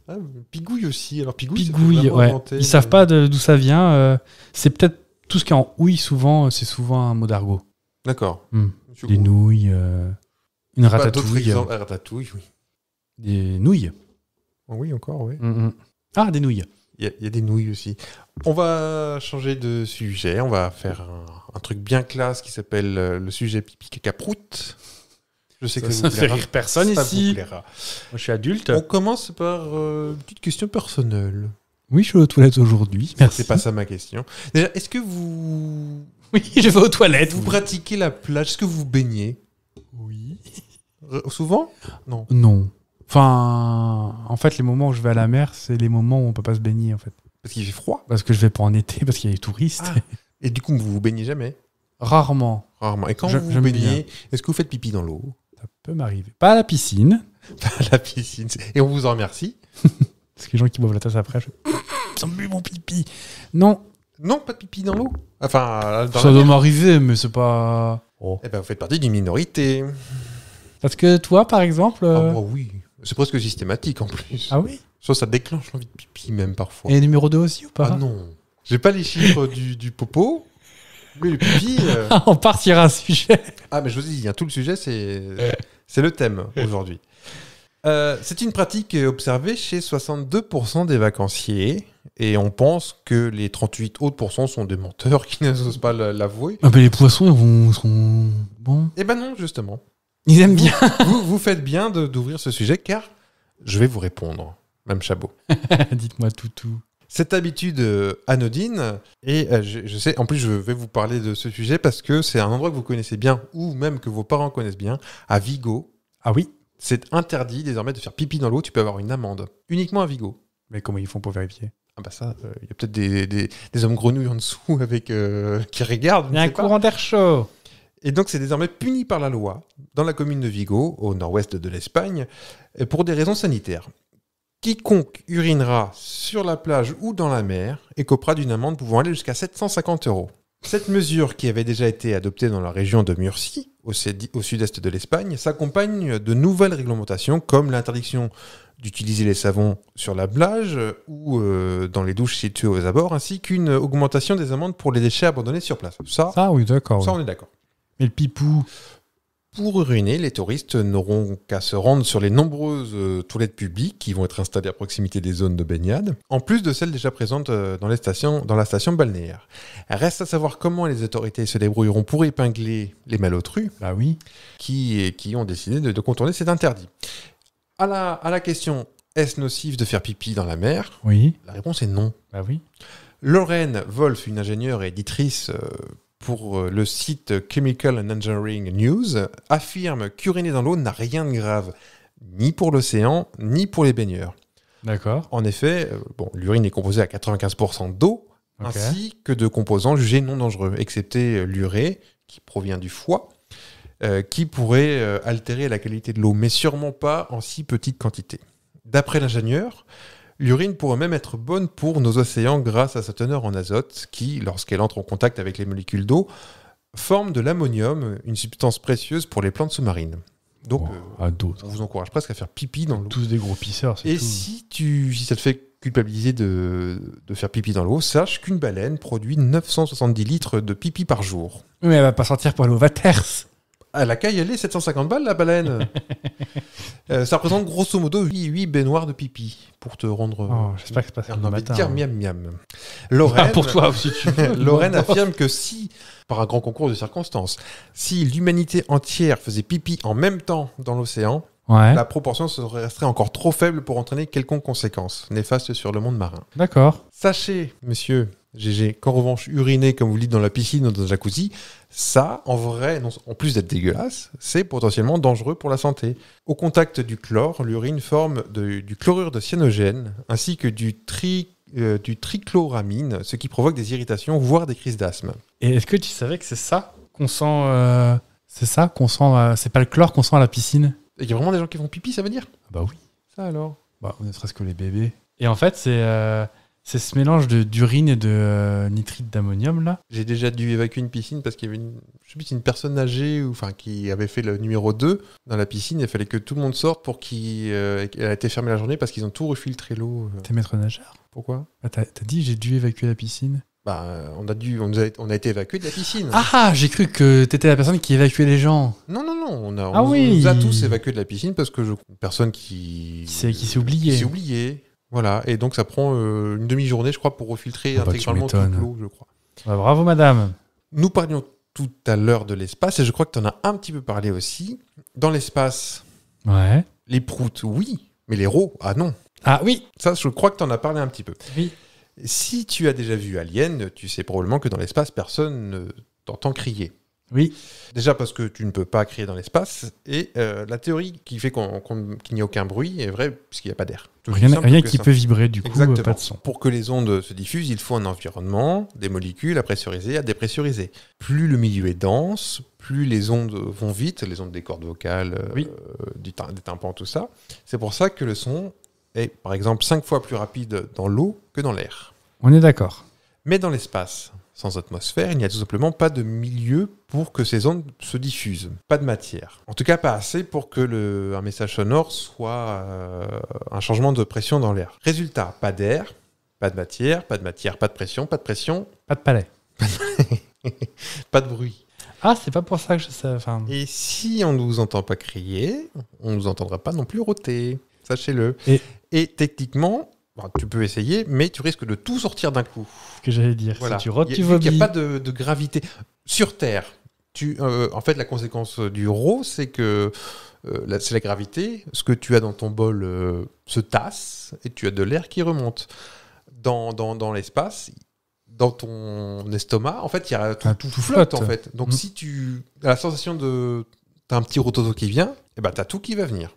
Ah, pigouille aussi. Alors, pigouille, ouais. Ils savent euh, pas d'où ça vient. Euh, c'est peut-être tout ce qui est en ouille, souvent, euh, c'est souvent un mot d'argot. D'accord. Hmm. Des nouilles, une ratatouille. Pas ah, ratatouille, oui. Des nouilles. Ah oui, encore, oui. Hmm, hmm. Ah, des nouilles. Il y, a des nouilles aussi. On va changer de sujet. On va faire un, truc bien classe qui s'appelle le sujet pipi caca prout. Je sais que ça, ne fait rire personne ici. Moi, je suis adulte. On commence par euh, une petite question personnelle. Oui, je suis aux toilettes aujourd'hui. Merci. C'est pas ça ma question. Déjà, est-ce que vous. Oui, je vais aux toilettes. Vous pratiquez la plage Est-ce que vous baignez Oui. souvent Non. Non. Enfin, en fait, les moments où je vais à la mer, c'est les moments où on peut pas se baigner, en fait. Parce qu'il fait froid Parce que je vais pas en été, parce qu'il y a des touristes. Ah. Et du coup, vous vous baignez jamais Rarement. Rarement. Et quand je, vous, vous baignez, est-ce que vous faites pipi dans l'eau peut m'arriver. Pas à la piscine. Pas la piscine. Et on vous en remercie. Parce que les gens qui boivent la tasse après, je... ils ont mon pipi. Non. Non, pas de pipi dans l'eau. Enfin, ça doit m'arriver, mais c'est pas. Oh. Eh ben, vous faites partie d'une minorité. Parce que toi, par exemple. Ah, euh, oh oui. C'est presque systématique en plus. Ah oui Soit ça déclenche l'envie de pipi même parfois. Et numéro 2 aussi ou pas Ah non. J'ai pas les chiffres du, du, popo, mais puis. Euh. on part sur un sujet. Ah, mais je vous dis, a tout le sujet, c'est, le thème aujourd'hui. Euh, c'est une pratique observée chez 62% des vacanciers et on pense que les 38 autres sont des menteurs qui n'osent pas l'avouer. Ah, mais les poissons, ils vont, sont bons. Eh ben non, justement. Ils aiment bien. vous, faites bien d'ouvrir ce sujet car je vais vous répondre, même Chabot. Dites-moi tout, tout cette habitude euh, anodine. Et euh, je, sais, en plus, je vais vous parler de ce sujet parce que c'est un endroit que vous connaissez bien, ou même que vos parents connaissent bien, à Vigo. Ah oui C'est interdit désormais de faire pipi dans l'eau, tu peux avoir une amende. Uniquement à Vigo. Mais comment ils font pour vérifier ah bah ça, euh, il y a peut-être des, hommes grenouilles en dessous avec qui regardent. Il y a un courant d'air chaud. Et donc c'est désormais puni par la loi dans la commune de Vigo, au nord-ouest de l'Espagne, pour des raisons sanitaires. Quiconque urinera sur la plage ou dans la mer écopera d'une amende pouvant aller jusqu'à 750 euros. Cette mesure, qui avait déjà été adoptée dans la région de Murcie, au sud-est de l'Espagne, s'accompagne de nouvelles réglementations comme l'interdiction d'utiliser les savons sur la plage euh, ou euh, dans les douches situées aux abords, ainsi qu'une augmentation des amendes pour les déchets abandonnés sur place. Ça, oui, d'accord. Ça, on est d'accord. Mais le pipou pour ruiner, les touristes n'auront qu'à se rendre sur les nombreuses euh, toilettes publiques qui vont être installées à proximité des zones de baignade, en plus de celles déjà présentes euh, dans, les stations, dans la station balnéaire. Reste à savoir comment les autorités se débrouilleront pour épingler les malotrus bah oui. Euh, qui, ont décidé de, contourner cet interdit. À la, question est-ce nocif de faire pipi dans la mer Oui. La réponse est non. Bah oui. Lorraine Wolf, une ingénieure et éditrice pour euh, le site Chemical Engineering News, affirme qu'uriner dans l'eau n'a rien de grave, ni pour l'océan, ni pour les baigneurs. D'accord. En effet, euh, l'urine est composée à 95% d'eau, ainsi que de composants jugés non dangereux, excepté euh, l'urée, qui provient du foie, qui pourrait altérer la qualité de l'eau, mais sûrement pas en si petite quantité. D'après l'ingénieur, L'urine pourrait même être bonne pour nos océans grâce à sa teneur en azote qui, lorsqu'elle entre en contact avec les molécules d'eau, forme de l'ammonium, une substance précieuse pour les plantes sous-marines. Donc, euh, on vous encourage presque à faire pipi dans l'eau. Tous des gros pisseurs, c'est Et Si, tu, si ça te fait culpabiliser de, faire pipi dans l'eau, sache qu'une baleine produit 970 litres de pipi par jour. Mais elle va pas sortir pour l'eau, va terse à la caille, elle est 750 balles, la baleine. Euh, ça représente grosso modo 8, baignoires de pipi pour te rendre. Oh, J'espère que c'est pas euh, ça. envie matin, dire hein. miam miam. Lorraine, pour toi, si tu veux. Lorraine affirme que si, par un grand concours de circonstances, si l'humanité entière faisait pipi en même temps dans l'océan, la proportion serait encore trop faible pour entraîner quelconque conséquence néfaste sur le monde marin. D'accord. Sachez, monsieur, j'ai, qu'en revanche, uriné comme vous le dites, dans la piscine ou dans un jacuzzi, ça, en vrai, en plus d'être dégueulasse, c'est potentiellement dangereux pour la santé. Au contact du chlore, l'urine forme du chlorure de cyanogène ainsi que du, tri, euh, du trichloramine, ce qui provoque des irritations, voire des crises d'asthme. Et est-ce que tu savais que c'est ça qu'on sent euh, C'est ça qu'on sent euh, C'est pas le chlore qu'on sent à la piscine Il y a vraiment des gens qui font pipi, ça veut dire ah Bah oui. Ça alors Bah, ne serait-ce que les bébés. Et en fait, c'est c'est ce mélange d'urine et de euh, nitrite d'ammonium là. J'ai déjà dû évacuer une piscine parce qu'il y avait une, une personne âgée enfin qui avait fait le numéro 2 dans la piscine. Il fallait que tout le monde sorte pour qu'elle euh, ait été fermée la journée parce qu'ils ont tout refiltré l'eau. Euh. T'es maître nageur Pourquoi bah, T'as dit j'ai dû évacuer la piscine. Bah, on a dû, on, été évacué de la piscine. Ah, ah, j'ai cru que t'étais la personne qui évacuait les gens. Non, non, non, on, a, ah nous a tous évacués de la piscine parce que je, personne qui qui s'est oublié. qui s'est oubliée, voilà, et donc ça prend euh, une demi-journée, je crois, pour refiltrer ah bah, intégralement tout l'eau, je crois. Bah, bravo, madame. Nous parlions tout à l'heure de l'espace, et je crois que tu en as un petit peu parlé aussi. Dans l'espace, ouais. les proutes, oui, mais les rots, ah non. Ah oui Ça, je crois que tu en as parlé un petit peu. Oui. Si tu as déjà vu Alien, tu sais probablement que dans l'espace, personne ne t'entend crier. Oui. Déjà parce que tu ne peux pas créer dans l'espace. Et euh, la théorie qui fait qu'il n'y a aucun bruit est vraie puisqu'il n'y a pas d'air. rien, qui peut vibrer du coup, euh, pas de son. Pour que les ondes se diffusent, il faut un environnement, des molécules à pressuriser, à dépressuriser. Plus le milieu est dense, plus les ondes vont vite, les ondes des cordes vocales, euh, du des tympans, tout ça. C'est pour ça que le son est par exemple 5 fois plus rapide dans l'eau que dans l'air. On est d'accord. Mais dans l'espace, sans atmosphère, il n'y a tout simplement pas de milieu pour que ces ondes se diffusent, pas de matière. En tout cas, pas assez pour que le, un message sonore soit euh, un changement de pression dans l'air. Résultat, pas d'air, pas de matière, pas de matière, pas de pression, pas de pression. Pas de palais. pas de bruit. Ah, c'est pas pour ça que je sais. Et si on ne vous entend pas crier, on ne vous entendra pas non plus rôter. Sachez-le. Et techniquement, tu peux essayer, mais tu risques de tout sortir d'un coup. Ce que j'allais dire. Si tu rotes, tu vomis. Il n'y a pas de, gravité. Sur Terre, tu, euh, en fait, la conséquence euh, du RO, c'est que euh, c'est la gravité. Ce que tu as dans ton bol se tasse et tu as de l'air qui remonte. Dans, dans, l'espace, dans ton estomac, en fait, il tout, ah, flotte, en fait. Donc, mm. si tu as la sensation de. T'as un petit rototo qui vient, et eh ben t'as tout qui va venir.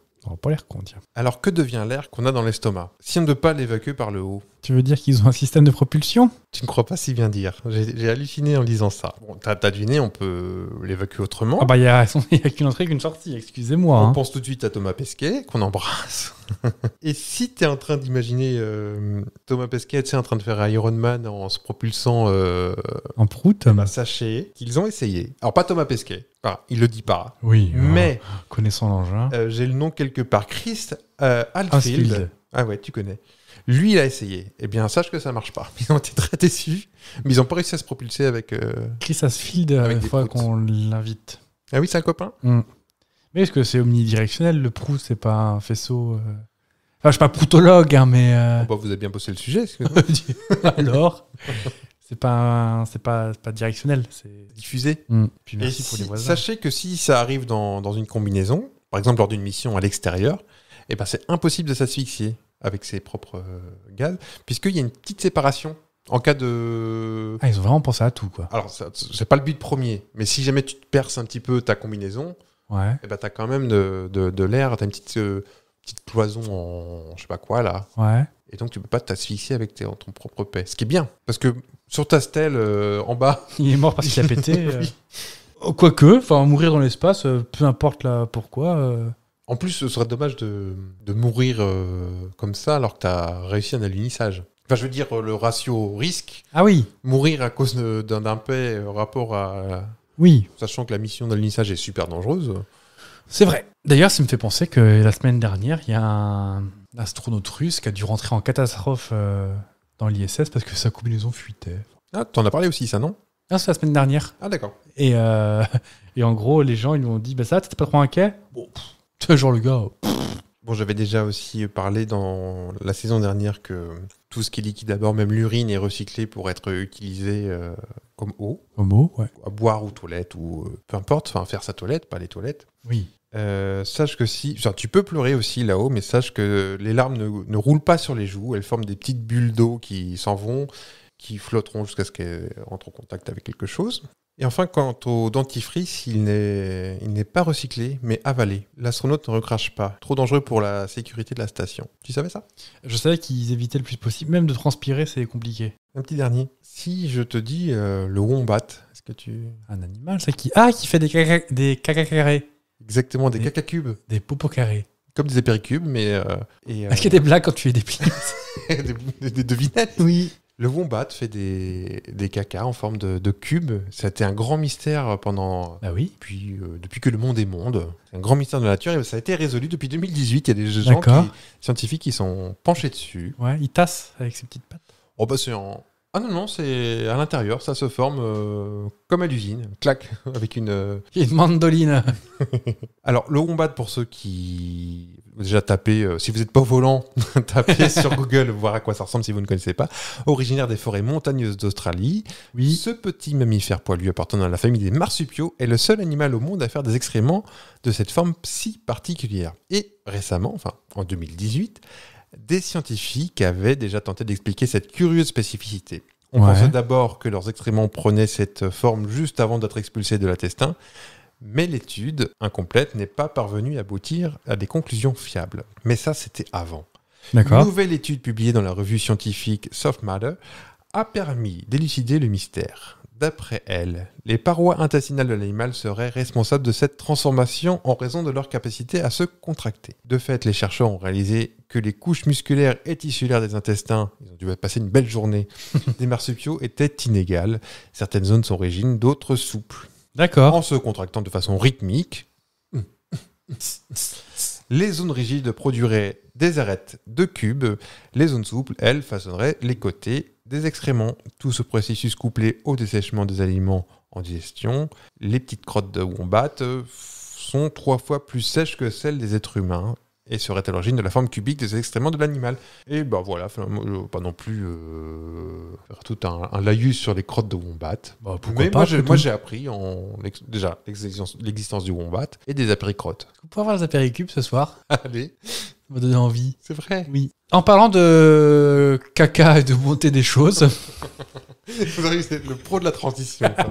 Alors que devient l'air qu'on a dans l'estomac si on ne peut pas l'évacuer par le haut tu veux dire qu'ils ont un système de propulsion Tu ne crois pas si bien dire. J'ai halluciné en lisant ça. Bon, t'as deviné, on peut l'évacuer autrement. Ah bah, il n'y a, a qu'une entrée, qu'une sortie, excusez-moi. On hein. pense tout de suite à Thomas Pesquet, qu'on embrasse. Et si tu es en train d'imaginer euh, Thomas Pesquet, tu en train de faire un Iron Man en se propulsant... Euh, en prout bah, Sachez qu'ils ont essayé. Alors, pas Thomas Pesquet. Enfin, il le dit pas. Oui. Mais... Euh, connaissant l'engin. J'ai le nom quelque part. Chris Alfield. Ah ouais, tu connais. Lui, il a essayé. Eh bien, sache que ça marche pas. Ils ont été très déçus, mais ils ont pas réussi à se propulser avec. Euh, Chris Asfield, euh, avec fois qu'on l'invite. Ah oui, c'est un copain. Hmm. Mais est-ce que c'est omnidirectionnel Le prou c'est pas un faisceau. Euh, enfin, je suis pas proutologue, hein, mais. Oh, bah, vous avez bien bossé le sujet. Alors, c'est pas, c'est pas, pas directionnel, c'est diffusé. Hmm. merci pour les voisins. Sachez que si ça arrive dans, dans une combinaison, par exemple lors d'une mission à l'extérieur, et eh ben c'est impossible de s'asphyxier avec ses propres euh, gaz, puisqu'il y a une petite séparation en cas de. Ah, ils ont vraiment pensé à tout, quoi. Alors, c'est pas le but premier, mais si jamais tu te perces un petit peu ta combinaison, ouais. et eh ben, t'as quand même de, de, l'air, t'as une petite, euh, petite cloison en je sais pas quoi, là. Ouais. Et donc, tu peux pas t'asphyxier avec tes, ton propre paix. Ce qui est bien, parce que sur ta stèle, euh, en bas. Il est mort parce qu'il a pété. Quoi oh, Quoique, enfin, mourir dans l'espace, peu importe là pourquoi. En plus, ce serait dommage de, mourir euh, comme ça alors que tu as réussi un alunissage. Enfin, je veux dire, le ratio risque. Ah oui. Mourir à cause d'un impact euh, rapport à. Oui. Sachant que la mission d'alunissage est super dangereuse. C'est vrai. D'ailleurs, ça me fait penser que la semaine dernière, il y a un astronaute russe qui a dû rentrer en catastrophe euh, dans l'ISS parce que sa combinaison fuitait. Ah, t'en as parlé aussi, ça, non Non, ah, c'est la semaine dernière. Ah, d'accord. Et, et en gros, les gens, ils m'ont ont dit bah, ça, t'étais pas trop inquiet Bon, Bon, j'avais déjà aussi parlé dans la saison dernière que tout ce qui est liquide d'abord, même l'urine, est recyclé pour être utilisé euh, comme eau. Comme eau, ouais. À boire ou toilette euh, ou peu importe, enfin faire sa toilette, pas les toilettes. Oui. Euh, sache que si, tu peux pleurer aussi là-haut, mais sache que les larmes ne, ne roulent pas sur les joues, elles forment des petites bulles d'eau qui s'en vont qui flotteront jusqu'à ce qu'elles rentrent en contact avec quelque chose. Et enfin, quant au dentifrice, il n'est, il n'est pas recyclé, mais avalé. L'astronaute ne recrache pas. Trop dangereux pour la sécurité de la station. Tu savais ça Je savais qu'ils évitaient le plus possible. Même de transpirer, c'est compliqué. Un petit dernier. Si je te dis euh, le wombat, est-ce que tu... Un animal, c'est qui... Ah, qui fait des caca, des carrés. Exactement, des, caca cubes. Des popos carrés comme des épéricubes, mais. Euh, et, Est-ce qu'il y a euh, des blagues quand tu es des des, des, devinettes Oui. Le wombat fait des, des cacas en forme de, cube. Ça a été un grand mystère pendant. Ah oui. Depuis, euh, depuis que le monde est monde. C'est un grand mystère de la nature. Et ça a été résolu depuis 2018. Il y a des gens scientifiques qui sont penchés dessus. Ouais, ils tassent avec ses petites pattes. Oh bah, en, ah non, non, c'est à l'intérieur, ça se forme euh, comme à l'usine, clac, avec une... Euh, une mandoline. Alors, le wombat, pour ceux qui... Déjà tapez, euh, si vous n'êtes pas au volant, tapez sur Google, voir à quoi ça ressemble si vous ne connaissez pas. Originaire des forêts montagneuses d'Australie, oui. ce petit mammifère poilu appartenant à la famille des marsupiaux est le seul animal au monde à faire des excréments de cette forme si particulière. Et récemment, enfin en 2018, des scientifiques avaient déjà tenté d'expliquer cette curieuse spécificité. On pensait d'abord que leurs excréments prenaient cette forme juste avant d'être expulsés de l'intestin, mais l'étude incomplète n'est pas parvenue à aboutir à des conclusions fiables. Mais ça, c'était avant. Une nouvelle étude publiée dans la revue scientifique Soft Matter a permis d'élucider le mystère. D'après elle, les parois intestinales de l'animal seraient responsables de cette transformation en raison de leur capacité à se contracter. De fait, les chercheurs ont réalisé que les couches musculaires et tissulaires des intestins, ils ont dû passer une belle journée, des marsupiaux étaient inégales. Certaines zones sont rigides, d'autres souples. D'accord. En se contractant de façon rythmique, les zones rigides produiraient des arêtes de cubes, les zones souples, elles, façonneraient les côtés des excréments, tout ce processus couplé au dessèchement des aliments en digestion, les petites crottes de wombat euh, sont trois fois plus sèches que celles des êtres humains et serait à l'origine de la forme cubique des excréments de l'animal. Et ben voilà, pas non plus euh, faire tout un, laïus sur les crottes de wombat. Bah, mais moi j'ai appris en, déjà l'existence du wombat et des apéricrottes. Vous pouvez avoir les apéricubes ce soir Allez Ça va donner envie. C'est vrai Oui. En parlant de caca et de monter des choses... Vous arrivez, c'est le pro de la transition.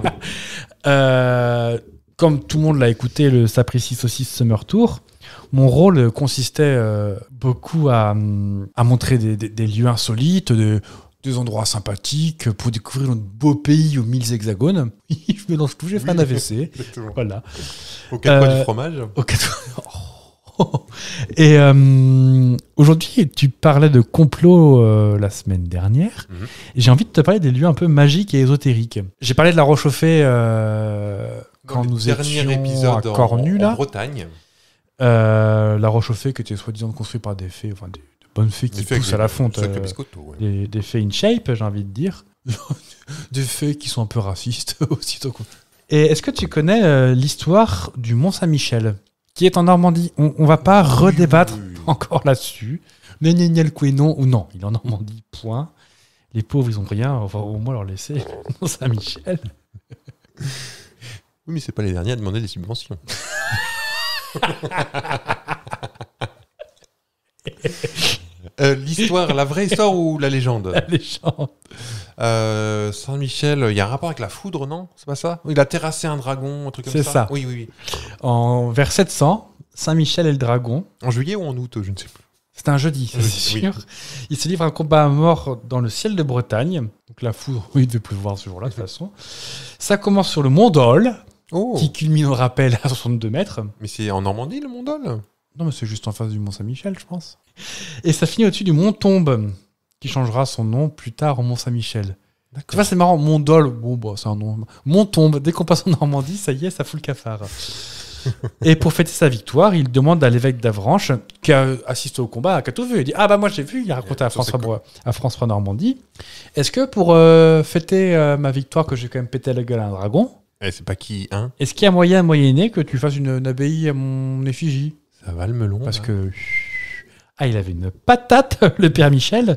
Euh, comme tout le monde l'a écouté, le sapricis aussi Summer Tour mon rôle consistait euh, beaucoup à, montrer des, lieux insolites, des, endroits sympathiques pour découvrir notre beau pays aux mille hexagones. je lance tout, j'ai fait un AVC. Voilà. Au quatre euh, du fromage. Et euh, aujourd'hui, tu parlais de complot la semaine dernière. Mhm. J'ai envie de te parler des lieux un peu magiques et ésotériques. J'ai parlé de la rechauffée. quand nous étions à Cornu, en Bretagne. Euh, la roche au fées qui était soi-disant construite par des fées, enfin des, bonnes fées qui poussent à la fonte. Euh, des, des, fées in shape, j'ai envie de dire. des fées qui sont un peu racistes aussi. Et est-ce que tu connais euh, l'histoire du Mont Saint-Michel qui est en Normandie On va pas redébattre encore là-dessus. et non ou non, il est en Normandie, point. Les pauvres, ils ont rien, enfin au moins leur laisser Mont Saint-Michel. oui, mais c'est pas les derniers à demander des subventions. Euh, l'histoire, la vraie histoire ou la légende La légende. Euh, Saint-Michel, il y a un rapport avec la foudre, non C'est pas ça Il a terrassé un dragon, un truc comme ça. C'est ça. Oui, oui, oui. En, vers 700, Saint-Michel et le dragon. En juillet ou en août, je ne sais plus. C'est un jeudi, c'est sûr. Il se livre un combat à mort dans le ciel de Bretagne. Donc la foudre, il devait pleuvoir ce jour-là, de toute façon. Ça commence sur le Mont-Dol, Oh. qui culmine au rappel à 62 mètres. Mais c'est en Normandie le Mont Non, mais c'est juste en face du Mont Saint-Michel, je pense. Et ça finit au-dessus du Mont Tombe, qui changera son nom plus tard au Mont Saint-Michel. Tu c'est marrant, Mont bon, bah, c'est un nom. Mont Tombe, dès qu'on passe en Normandie, ça y est, ça fout le cafard. et pour fêter sa victoire, il demande à l'évêque d'Avranches, qui a assisté au combat, qui a tout vu. Il dit Ah, bah moi j'ai vu, il a raconté à eh, François, à François Normandie. Est-ce que pour euh, fêter euh, ma victoire, que j'ai quand même pété la gueule à un dragon, eh, c'est pas qui, hein Est-ce qu'il y a moyen, moyenné, que tu fasses une, abbaye à mon effigie Ça va le melon. Parce que. Ah, il avait une patate, le père Michel.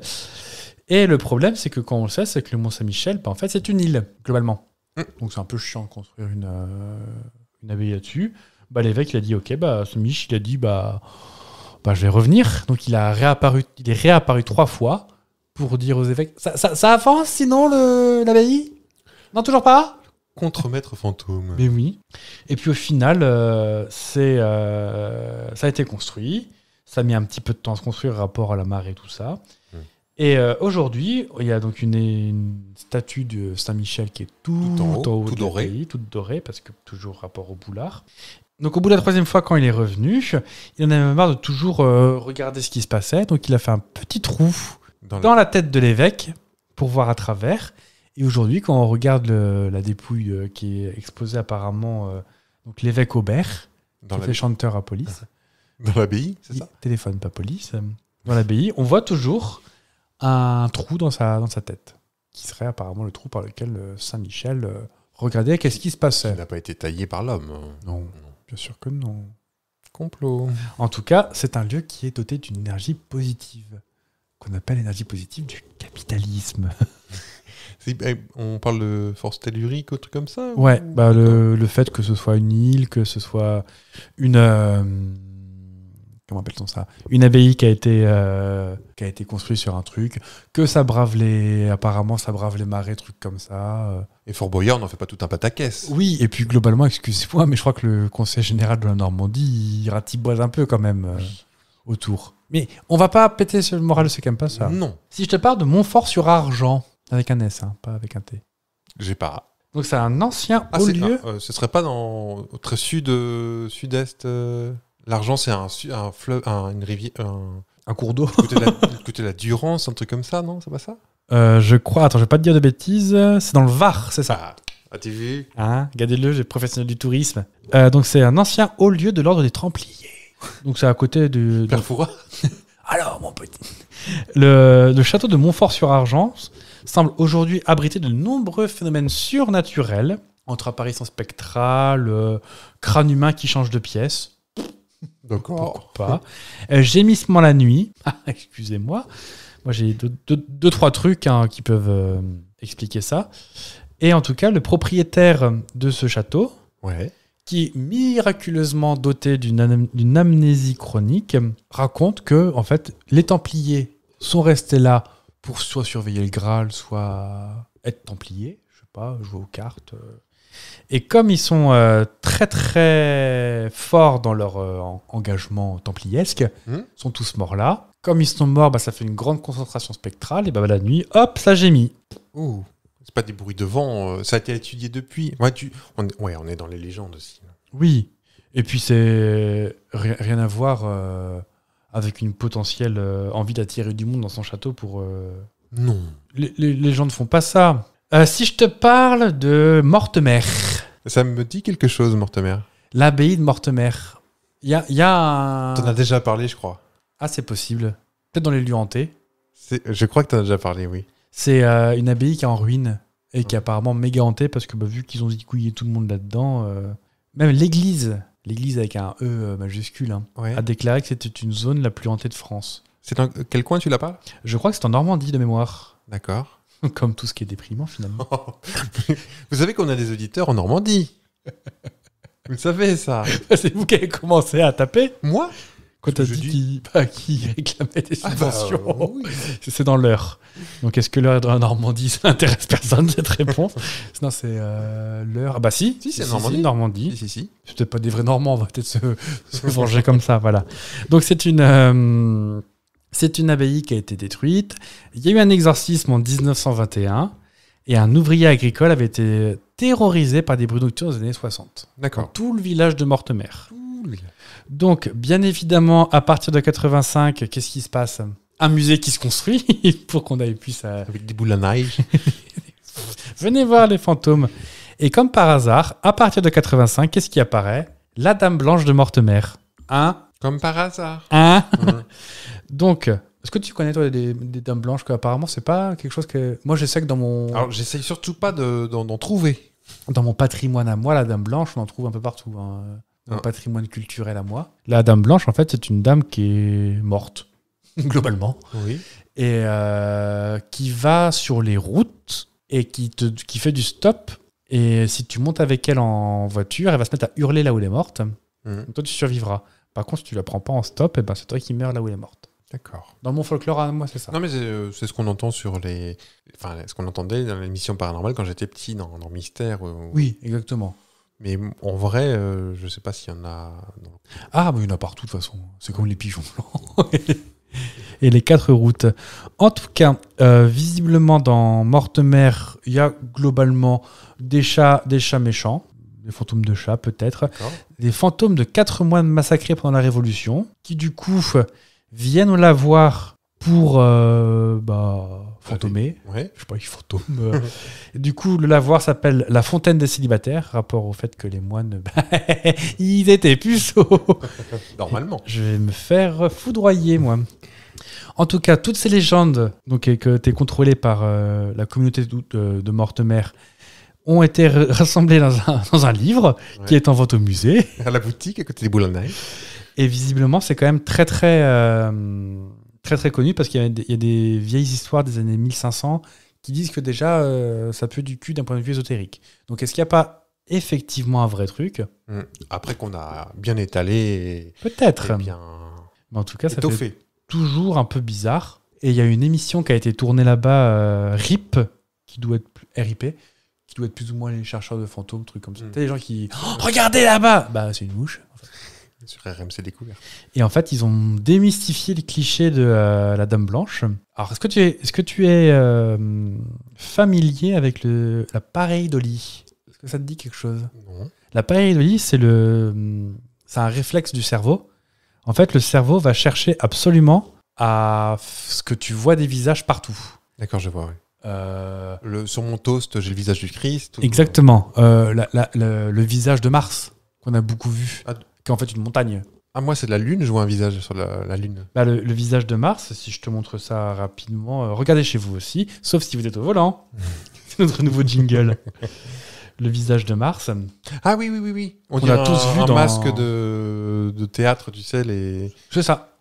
Et le problème, c'est que quand on le sait, c'est que le Mont-Saint-Michel, ben, en fait, c'est une île, globalement. Hum. Donc c'est un peu chiant de construire une, euh, une abbaye là-dessus. Bah, l'évêque, il a dit Ok, bah, ce Mich, il a dit bah, bah. je vais revenir. Donc il a réapparu, il est réapparu trois fois pour dire aux évêques. Ça, ça, ça avance sinon l'abbaye Non, toujours pas contre Maître Fantôme. Mais oui. Et puis au final, euh, c'est, euh, ça a été construit. Ça a mis un petit peu de temps à se construire, rapport à la marée, tout ça. Et euh, aujourd'hui, il y a donc une, statue de Saint-Michel qui est tout, tout en haut, tout dorée. toute dorée, parce que toujours rapport au boulard. Donc au bout de la troisième fois, quand il est revenu, il en avait marre de toujours regarder ce qui se passait. Donc il a fait un petit trou dans la tête de l'évêque pour voir à travers. Et aujourd'hui, quand on regarde la dépouille euh, qui est exposée apparemment, euh, donc l'évêque Aubert, dans qui était chanteur à police. Ah. Dans l'abbaye, c'est ça Téléphone, pas police. Dans l'abbaye, on voit toujours un trou dans sa, dans sa tête, qui serait apparemment le trou par lequel euh, Saint-Michel regardait qu'est-ce qui se passait. Il n'a pas été taillé par l'homme. Non, non, bien sûr que non. Complot. En tout cas, c'est un lieu qui est doté d'une énergie positive, qu'on appelle l'énergie positive du capitalisme. Eh, on parle de force tellurique, ou truc comme ça Ouais, bah le, fait que ce soit une île, que ce soit une. Euh, comment appelle-t-on ça Une abbaye qui a, été, euh, qui a été construite sur un truc, que ça brave les. Apparemment, ça brave les marais, trucs comme ça. Euh. Et Fort Boyard n'en fait pas tout un pataquès. Oui, et puis globalement, excusez-moi, mais je crois que le Conseil général de la Normandie, il ratiboise un peu quand même autour. Mais on va pas péter sur le moral de ce pas ça. Non. Si je te parle de Montfort sur Argent. Avec un S, hein, pas avec un T. J'ai pas. Donc c'est un ancien ah, haut lieu. Euh, ce serait pas dans très sud, euh, sud-est. Euh, l'argent, c'est un, fleuve, un, une rivière, un, cours d'eau. Côté, la, côté de la Durance, un truc comme ça, non C'est pas ça Je crois. Attends, je vais pas te dire de bêtises. C'est dans le Var, c'est ça. Ah. tu vu hein, Regardez-le, j'ai professionnel du tourisme. donc, c'est un ancien haut lieu de l'ordre des Templiers. Donc, c'est à côté de Père Alors, mon petit. Le, le château de montfort sur argent semble aujourd'hui abriter de nombreux phénomènes surnaturels, entre apparitions spectrales, euh, crâne humain qui change de pièce. D'accord. pas. Euh, gémissement la nuit. Ah, excusez-moi. Moi, j'ai deux, trois trucs hein, qui peuvent euh, expliquer ça. Et en tout cas, le propriétaire de ce château, qui miraculeusement doté d'une, d'une amnésie chronique, raconte que, en fait, les Templiers sont restés là pour soit surveiller le Graal, soit être templier, je sais pas, jouer aux cartes. Euh. Et comme ils sont euh, très très forts dans leur euh, engagement templiesque, hmm. sont tous morts là. Comme ils sont morts, bah, ça fait une grande concentration spectrale. Et bah, la nuit, hop, ça gémit. Ouh, c'est pas des bruits de vent. ça a été étudié depuis. Ouais, tu... ouais, on est dans les légendes aussi. Oui. Et puis c'est rien à voir avec une potentielle euh, envie d'attirer du monde dans son château pour. Euh, non. Les, gens ne font pas ça. Euh, si je te parle de Mortemer. Ça me dit quelque chose, Mortemer. L'abbaye de Mortemer. Il y a, y a un... T'en as déjà parlé, je crois. Ah, c'est possible. Peut-être dans les lieux hantés. Je crois que t'en as déjà parlé, oui. C'est une abbaye qui est en ruine et qui est apparemment méga hantée parce que bah, vu qu'ils ont dit couiller tout le monde là-dedans, même l'église l'Église avec un E euh, majuscule, hein, a déclaré que c'était une zone la plus hantée de France. C'est dans quel coin tu l'as pas Je crois que c'est en Normandie de mémoire. D'accord. Comme tout ce qui est déprimant finalement. vous savez qu'on a des auditeurs en Normandie. Vous le savez ça. c'est vous qui avez commencé à taper. Moi quand tu as dit qui, réclamait des ah bah, subventions, oh c'est dans l'heure. Donc est-ce que l'heure la Normandie, ça n'intéresse personne cette réponse Sinon c'est euh, l'heure. Ah bah si, si c'est si, Normandie. Si, Si, si, C'est peut-être pas des vrais Normands, on va peut-être se, venger comme ça. voilà. Donc c'est une. Euh, c'est une abbaye qui a été détruite. Il y a eu un exorcisme en 1921 et un ouvrier agricole avait été terrorisé par des bruits nocturnes les années 60. D'accord. Tout le village de Mortemer. Tout le village. Donc, bien évidemment, à partir de 85, qu'est-ce qui se passe Un musée qui se construit pour qu'on aille plus à... Avec des boules à neige. Venez voir les fantômes. Et comme par hasard, à partir de 85, qu'est-ce qui apparaît La Dame Blanche de Mortemer. Hein Comme par hasard. Hein Donc, est-ce que tu connais, toi, des, Dames Blanches que, Apparemment, c'est pas quelque chose que... Moi, j'essaie que dans mon... Alors, j'essaye surtout pas d'en trouver. Dans mon patrimoine à moi, la Dame Blanche, on en trouve un peu partout. Hein. Un ah. patrimoine culturel à moi. La Dame Blanche, en fait, c'est une dame qui est morte, globalement, oui. et euh, qui va sur les routes et qui, te, qui fait du stop. Et si tu montes avec elle en voiture, elle va se mettre à hurler là où elle est morte. Mmh. toi, tu survivras. Par contre, si tu la prends pas en stop, et eh ben, c'est toi qui meurs là où elle est morte. D'accord. Dans mon folklore à moi, c'est ça. Non, mais c'est euh, ce qu'on entend sur les. Enfin, ce qu'on entendait dans l'émission paranormale quand j'étais petit, dans, dans Mystère. Oui, exactement. Mais en vrai, je euh, je sais pas s'il y en a. Ah, mais il y en a partout de toute façon. C'est comme les pigeons blancs. et les quatre routes. En tout cas, euh, visiblement dans Mortemère, il y a globalement des chats, des chats méchants, des fantômes de chats peut-être, des fantômes de quatre moines massacrés pendant la Révolution, qui du coup viennent la voir pour euh, bah, fantomé. Ouais. Je sais pas, il fantôme. Euh. du coup, le lavoir s'appelle la fontaine des célibataires, rapport au fait que les moines, bah, ils étaient puceaux. Normalement. Je vais me faire foudroyer, moi. En tout cas, toutes ces légendes, donc, et que tu contrôlé par euh, la communauté de, de Mortemer, ont été rassemblées dans un, dans un livre qui est en vente au musée. À la boutique, à côté des Boulonnais. Et visiblement, c'est quand même très, très. Euh, très très connu parce qu'il y, a des vieilles histoires des années 1500 qui disent que déjà euh, ça peut du cul d'un point de vue ésotérique. Donc est-ce qu'il n'y a pas effectivement un vrai truc mmh. Après qu'on a bien étalé. Peut-être. Bien... Mais en tout cas, ça fait toujours un peu bizarre. Et il y a une émission qui a été tournée là-bas, euh, RIP, qui doit être RIP, qui doit être plus ou moins les chercheurs de fantômes, trucs comme ça. Mmh. les gens qui. Oh, regardez là-bas Bah, c'est une mouche. Sur RMC Découvert. Et en fait, ils ont démystifié les clichés de euh, la Dame Blanche. Alors, est-ce que tu es, ce que tu es euh, familier avec le, la d'Oli Est-ce que ça te dit quelque chose Non. La pareidolie, c'est, le, c'est un réflexe du cerveau. En fait, le cerveau va chercher absolument à ce que tu vois des visages partout. D'accord, je vois, oui. Euh, le, sur mon toast, j'ai le visage du Christ. Exactement. le visage de Mars, qu'on a beaucoup vu. Ah, Qu'en fait une montagne. Ah, moi, c'est de la Lune, je vois un visage sur la, Lune. Bah, le, visage de Mars, si je te montre ça rapidement, euh, regardez chez vous aussi, sauf si vous êtes au volant. c'est notre nouveau jingle. le visage de Mars. Ah oui, oui, oui, oui. On, a tous vu un masque de, de, théâtre, tu sais, les. C'est ça.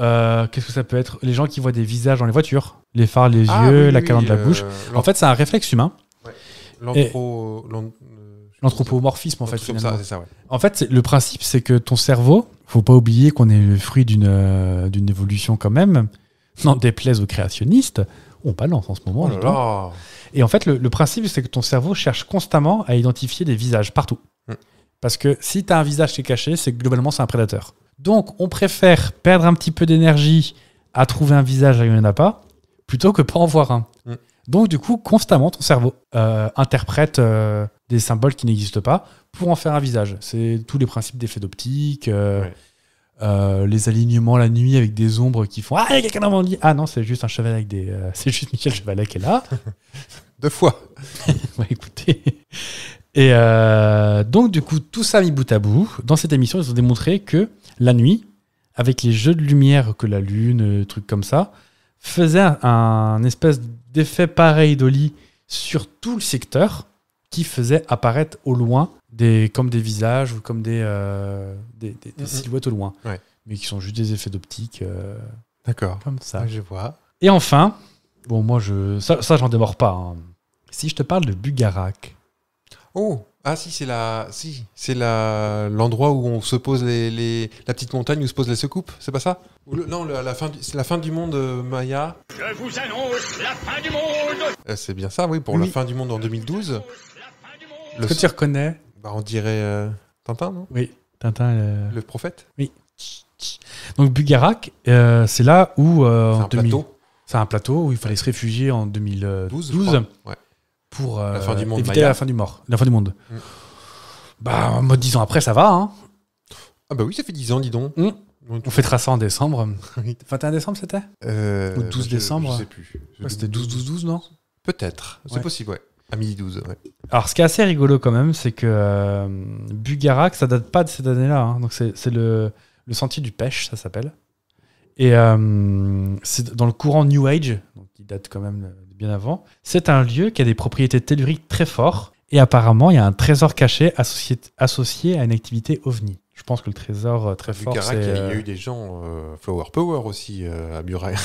Euh, qu'est-ce que ça peut être Les gens qui voient des visages dans les voitures, les phares, les ah yeux, la oui, de la bouche. Euh, en fait, c'est un réflexe humain. Ouais. L'anthropomorphisme, en fait. Finalement. En fait, le principe, c'est que ton cerveau, faut pas oublier qu'on est le fruit d'une euh, d'une évolution quand même. N'en déplaise aux créationnistes, on balance en ce moment. Oh Et en fait, le, principe, c'est que ton cerveau cherche constamment à identifier des visages partout. Mm. Parce que si tu as un visage qui est caché, c'est globalement, c'est un prédateur. Donc, on préfère perdre un petit peu d'énergie à trouver un visage là où il n'y en a pas, plutôt que pas en voir un. Mm. Donc, du coup, constamment, ton cerveau euh, interprète euh, des symboles qui n'existent pas pour en faire un visage. C'est tous les principes d'effet d'optique, euh, les alignements la nuit avec des ombres qui font Ah, il y a quelqu'un dans Ah non, c'est juste un cheval avec des. c'est juste Michel Chevalet qui est là. Deux fois. écoutez. Et donc, du coup, tout ça mis bout à bout, dans cette émission, ils ont démontré que la nuit, avec les jeux de lumière que la lune, trucs comme ça, faisait un espèce d'effets pareils d'oli sur tout le secteur qui faisaient apparaître au loin des, comme des visages ou comme des, euh, silhouettes au loin, mais qui sont juste des effets d'optique. Euh, D'accord. Comme ça. je vois. Et enfin, bon, moi, je, ça, ça j'en démords pas. Hein. Si je te parle de Bugarak. Oh ah si, c'est la, si, c'est la l'endroit où on se pose les, la petite montagne où se pose les secoupes, c'est pas ça Non, la fin, c'est la fin du monde euh, Maya. Je vous annonce la fin du monde. Euh, c'est bien ça, oui, pour la fin du monde en 2012. le ce que tu reconnais bah, on dirait euh, Tintin, non Oui, Tintin. Le prophète. Oui. Donc Bugarak, c'est là où c'est un plateau. C'est un plateau où il fallait se réfugier en 2012. ouais pour euh, la fin du monde, éviter la fin du monde. Mm. Bah, mode 10 ans après, ça va. Hein. Ah bah oui, ça fait 10 ans, dis donc. Mm. On fêtera ça en décembre. 21 décembre, c'était euh, Ou 12 décembre Je sais plus. c'était 12-12-12, non Peut-être. C'est possible, ouais. À midi 12, ouais. Alors, ce qui est assez rigolo quand même, c'est que euh, Bugarak, ça date pas de cette année-là. Hein. Donc, c'est le, sentier du pêche, ça s'appelle. Et c'est dans le courant New Age, qui date quand même bien avant, c'est un lieu qui a des propriétés telluriques très fortes et apparemment il y a un trésor caché associé, à une activité ovni. Je pense que le trésor euh, très fort. c'est... il y, a euh, eu des gens euh, Flower Power aussi à Murray.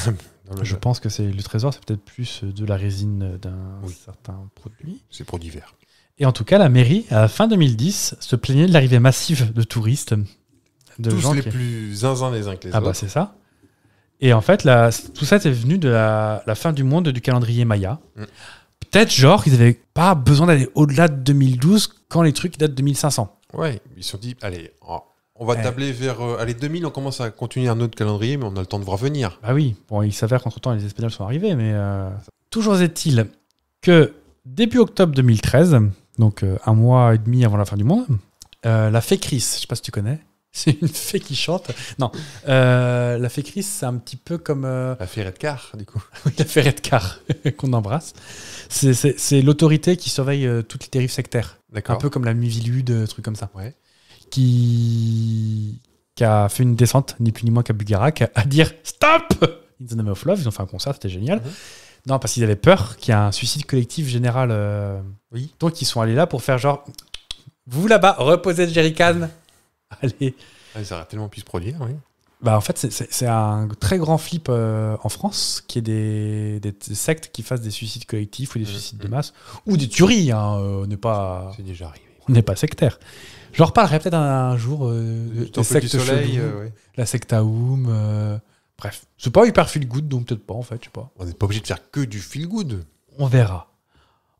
Je pense que c'est le trésor, c'est peut-être plus de la résine d'un certain produit. C'est produit vert. Et en tout cas, la mairie, à fin 2010, se plaignait de l'arrivée massive de touristes. De les plus zinzin les uns que les autres. Ah bah c'est ça. Et en fait, tout ça, c'est venu de la, fin du monde du calendrier Maya. Mm. Peut-être, genre, qu'ils n'avaient pas besoin d'aller au-delà de 2012 quand les trucs datent de 1500. Ouais, ils se sont dit, allez, oh, On va eh. tabler vers euh, allez, 2000, on commence à continuer un autre calendrier, mais on a le temps de voir venir. Ah oui, bon, il s'avère qu'entre-temps, les Espagnols sont arrivés, mais euh, toujours est-il que début octobre 2013, donc euh, un mois et demi avant la fin du monde, la crise je ne sais pas si tu connais. C'est une fée qui chante. Non, euh, la fée Chris, c'est un petit peu comme. Euh, la fée Redcar, du coup. oui, la fée Redcar, qu'on embrasse. C'est l'autorité qui surveille euh, toutes les dérives sectaires. D'accord. Un peu comme la Mivilude, truc comme ça. Ouais. Qui... qui a fait une descente, ni plus ni moins qu'à Bugarak, à dire Stop In the Name of Love, ils ont fait un concert, c'était génial. Mhm. Non, parce qu'ils avaient peur qu'il y ait un suicide collectif général. Oui. Donc, ils sont allés là pour faire genre. Vous là-bas, reposez de jerrycan, ça ça tellement pu se produire, Bah en fait, c'est un très grand flip euh, en France qui est des, des, sectes qui fassent des suicides collectifs ou des mmh, suicides de mmh. masse ou des tueries. Hein, on euh, n'est pas. C'est déjà arrivé. On n'est pas sectaire. J'en reparlerai peut-être un, jour. Euh, soleil, la secte Oum bref, c'est pas hyper feel good, donc peut-être pas en fait, je sais pas. On n'est pas obligé de faire que du feel good. On verra.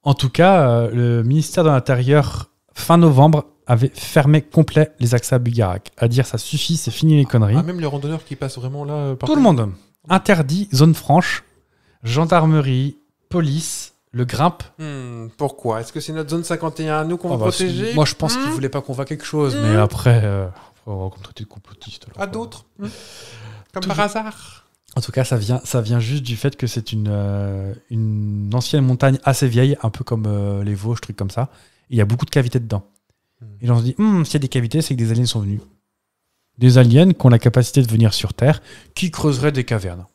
En tout cas, le ministère de l'Intérieur fin novembre avait fermé complet les accès à Bugarac. À dire ça suffit, c'est fini les conneries. Ah, même les randonneurs qui passent vraiment là. Euh, tout le monde. Interdit, zone franche, gendarmerie, police, le grimpe. Hmm, pourquoi Est-ce que c'est notre zone 51 à nous qu'on ah va bah, protéger Moi je pense qu'ils qu'ils hmm voulaient pas qu'on va quelque chose, mais hmm après, euh, on oh, de complotiste. à euh. d'autres Comme par hasard en tout cas, ça vient, ça vient juste du fait que c'est une, euh, une ancienne montagne assez vieille, un peu comme les Vosges, trucs comme ça. Il y a beaucoup de cavités dedans. Mm. Et on se dit, s'il y a des cavités, c'est que des aliens sont venus. Des aliens qui ont la capacité de venir sur Terre, qui creuseraient des cavernes.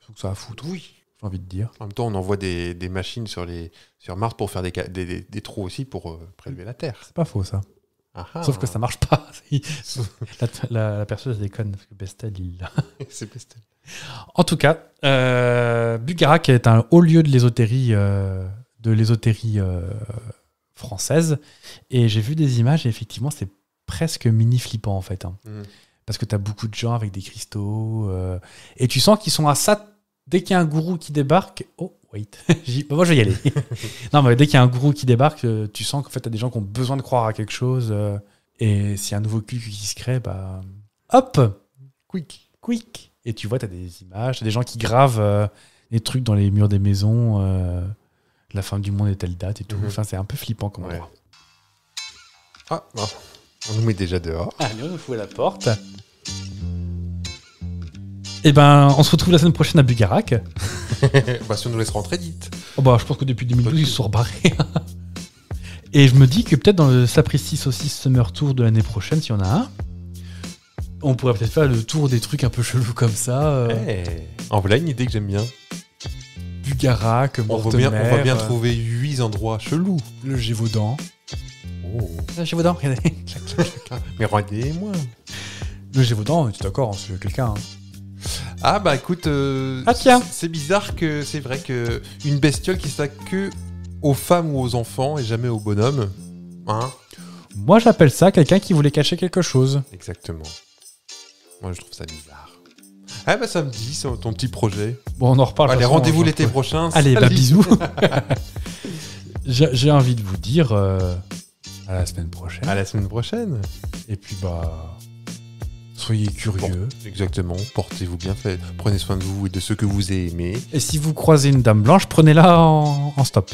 Faut que ça va foutre. Oui. J'ai envie de dire. En même temps, on envoie des, machines sur, les, sur Mars pour faire des, des, trous aussi pour euh, prélever la Terre. C'est pas faux, ça. Ah ah. Sauf que ça marche pas. la, la, la personne déconne, parce que Bestel, il c'est Bestel. En tout cas, euh, Bugarak est un haut lieu de l'ésotérie euh, de l'ésotérie euh, française. Et j'ai vu des images et effectivement, c'est presque mini flippant en fait. Hein. Mhm. Parce que tu as beaucoup de gens avec des cristaux. Euh, et tu sens qu'ils sont à ça. Dès qu'il y a un gourou qui débarque, oh, wait, bah, moi je vais y aller. non, mais dès qu'il y a un gourou qui débarque, euh, tu sens qu'en fait, tu as des gens qui ont besoin de croire à quelque chose. Euh, et s'il y a un nouveau cul qui se crée, bah. Hop Quick Quick Et tu vois, tu as des images, t'as des gens qui gravent des trucs dans les murs des maisons la fin du monde est telle date et tout. Mhm. Enfin, c'est un peu flippant comme on voit. Ah, on nous met déjà dehors. Allez, on fout à la porte. Eh ben, on se retrouve la semaine prochaine à Bugarak. Bah, si on nous laisse rentrer, dites. Oh, bah, je pense que depuis 2012, ils se sont rebarrés. Hein. et je me dis que peut-être dans le Sapristi aussi Summer Tour de l'année prochaine, s'il y en a un, on pourrait peut-être faire le tour des trucs un peu chelous comme ça. Euh. Eh, en voilà une idée que j'aime bien on va, bien, on va bien euh, trouver huit endroits chelous. Le Gévaudan. Oh. Le Gévaudan, regardez. Mais regardez-moi. Le Gévaudan, tu es d'accord, hein, c'est quelqu'un. Hein. Ah bah écoute, euh, ah tiens. c'est bizarre que c'est vrai que une bestiole qui s'attaque que aux femmes ou aux enfants et jamais aux bonhommes. Hein Moi j'appelle ça quelqu'un qui voulait cacher quelque chose. Exactement. Moi je trouve ça bizarre. Ah bah samedi, c'est ton petit projet. Bon, on en reparle. Allez, rendez-vous l'été prochain. Allez, bah, bisous. J'ai envie de vous dire euh, à la semaine prochaine. À la semaine prochaine. Et puis bah soyez curieux. exactement. Portez-vous bien, fait. prenez soin de vous et de ceux que vous aimez. Et si vous croisez une dame blanche, prenez-la en, stop.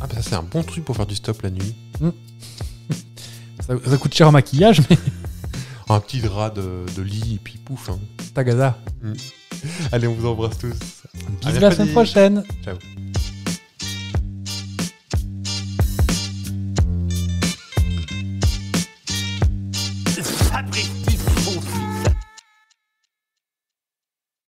Ah bah ça c'est un bon truc pour faire du stop la nuit. Hmm. ça, ça coûte cher en maquillage, mais. un petit drap de, lit, et puis pouf. Hein. Tagada. Mm. Allez, on vous embrasse tous. à la semaine prochaine. Ciao.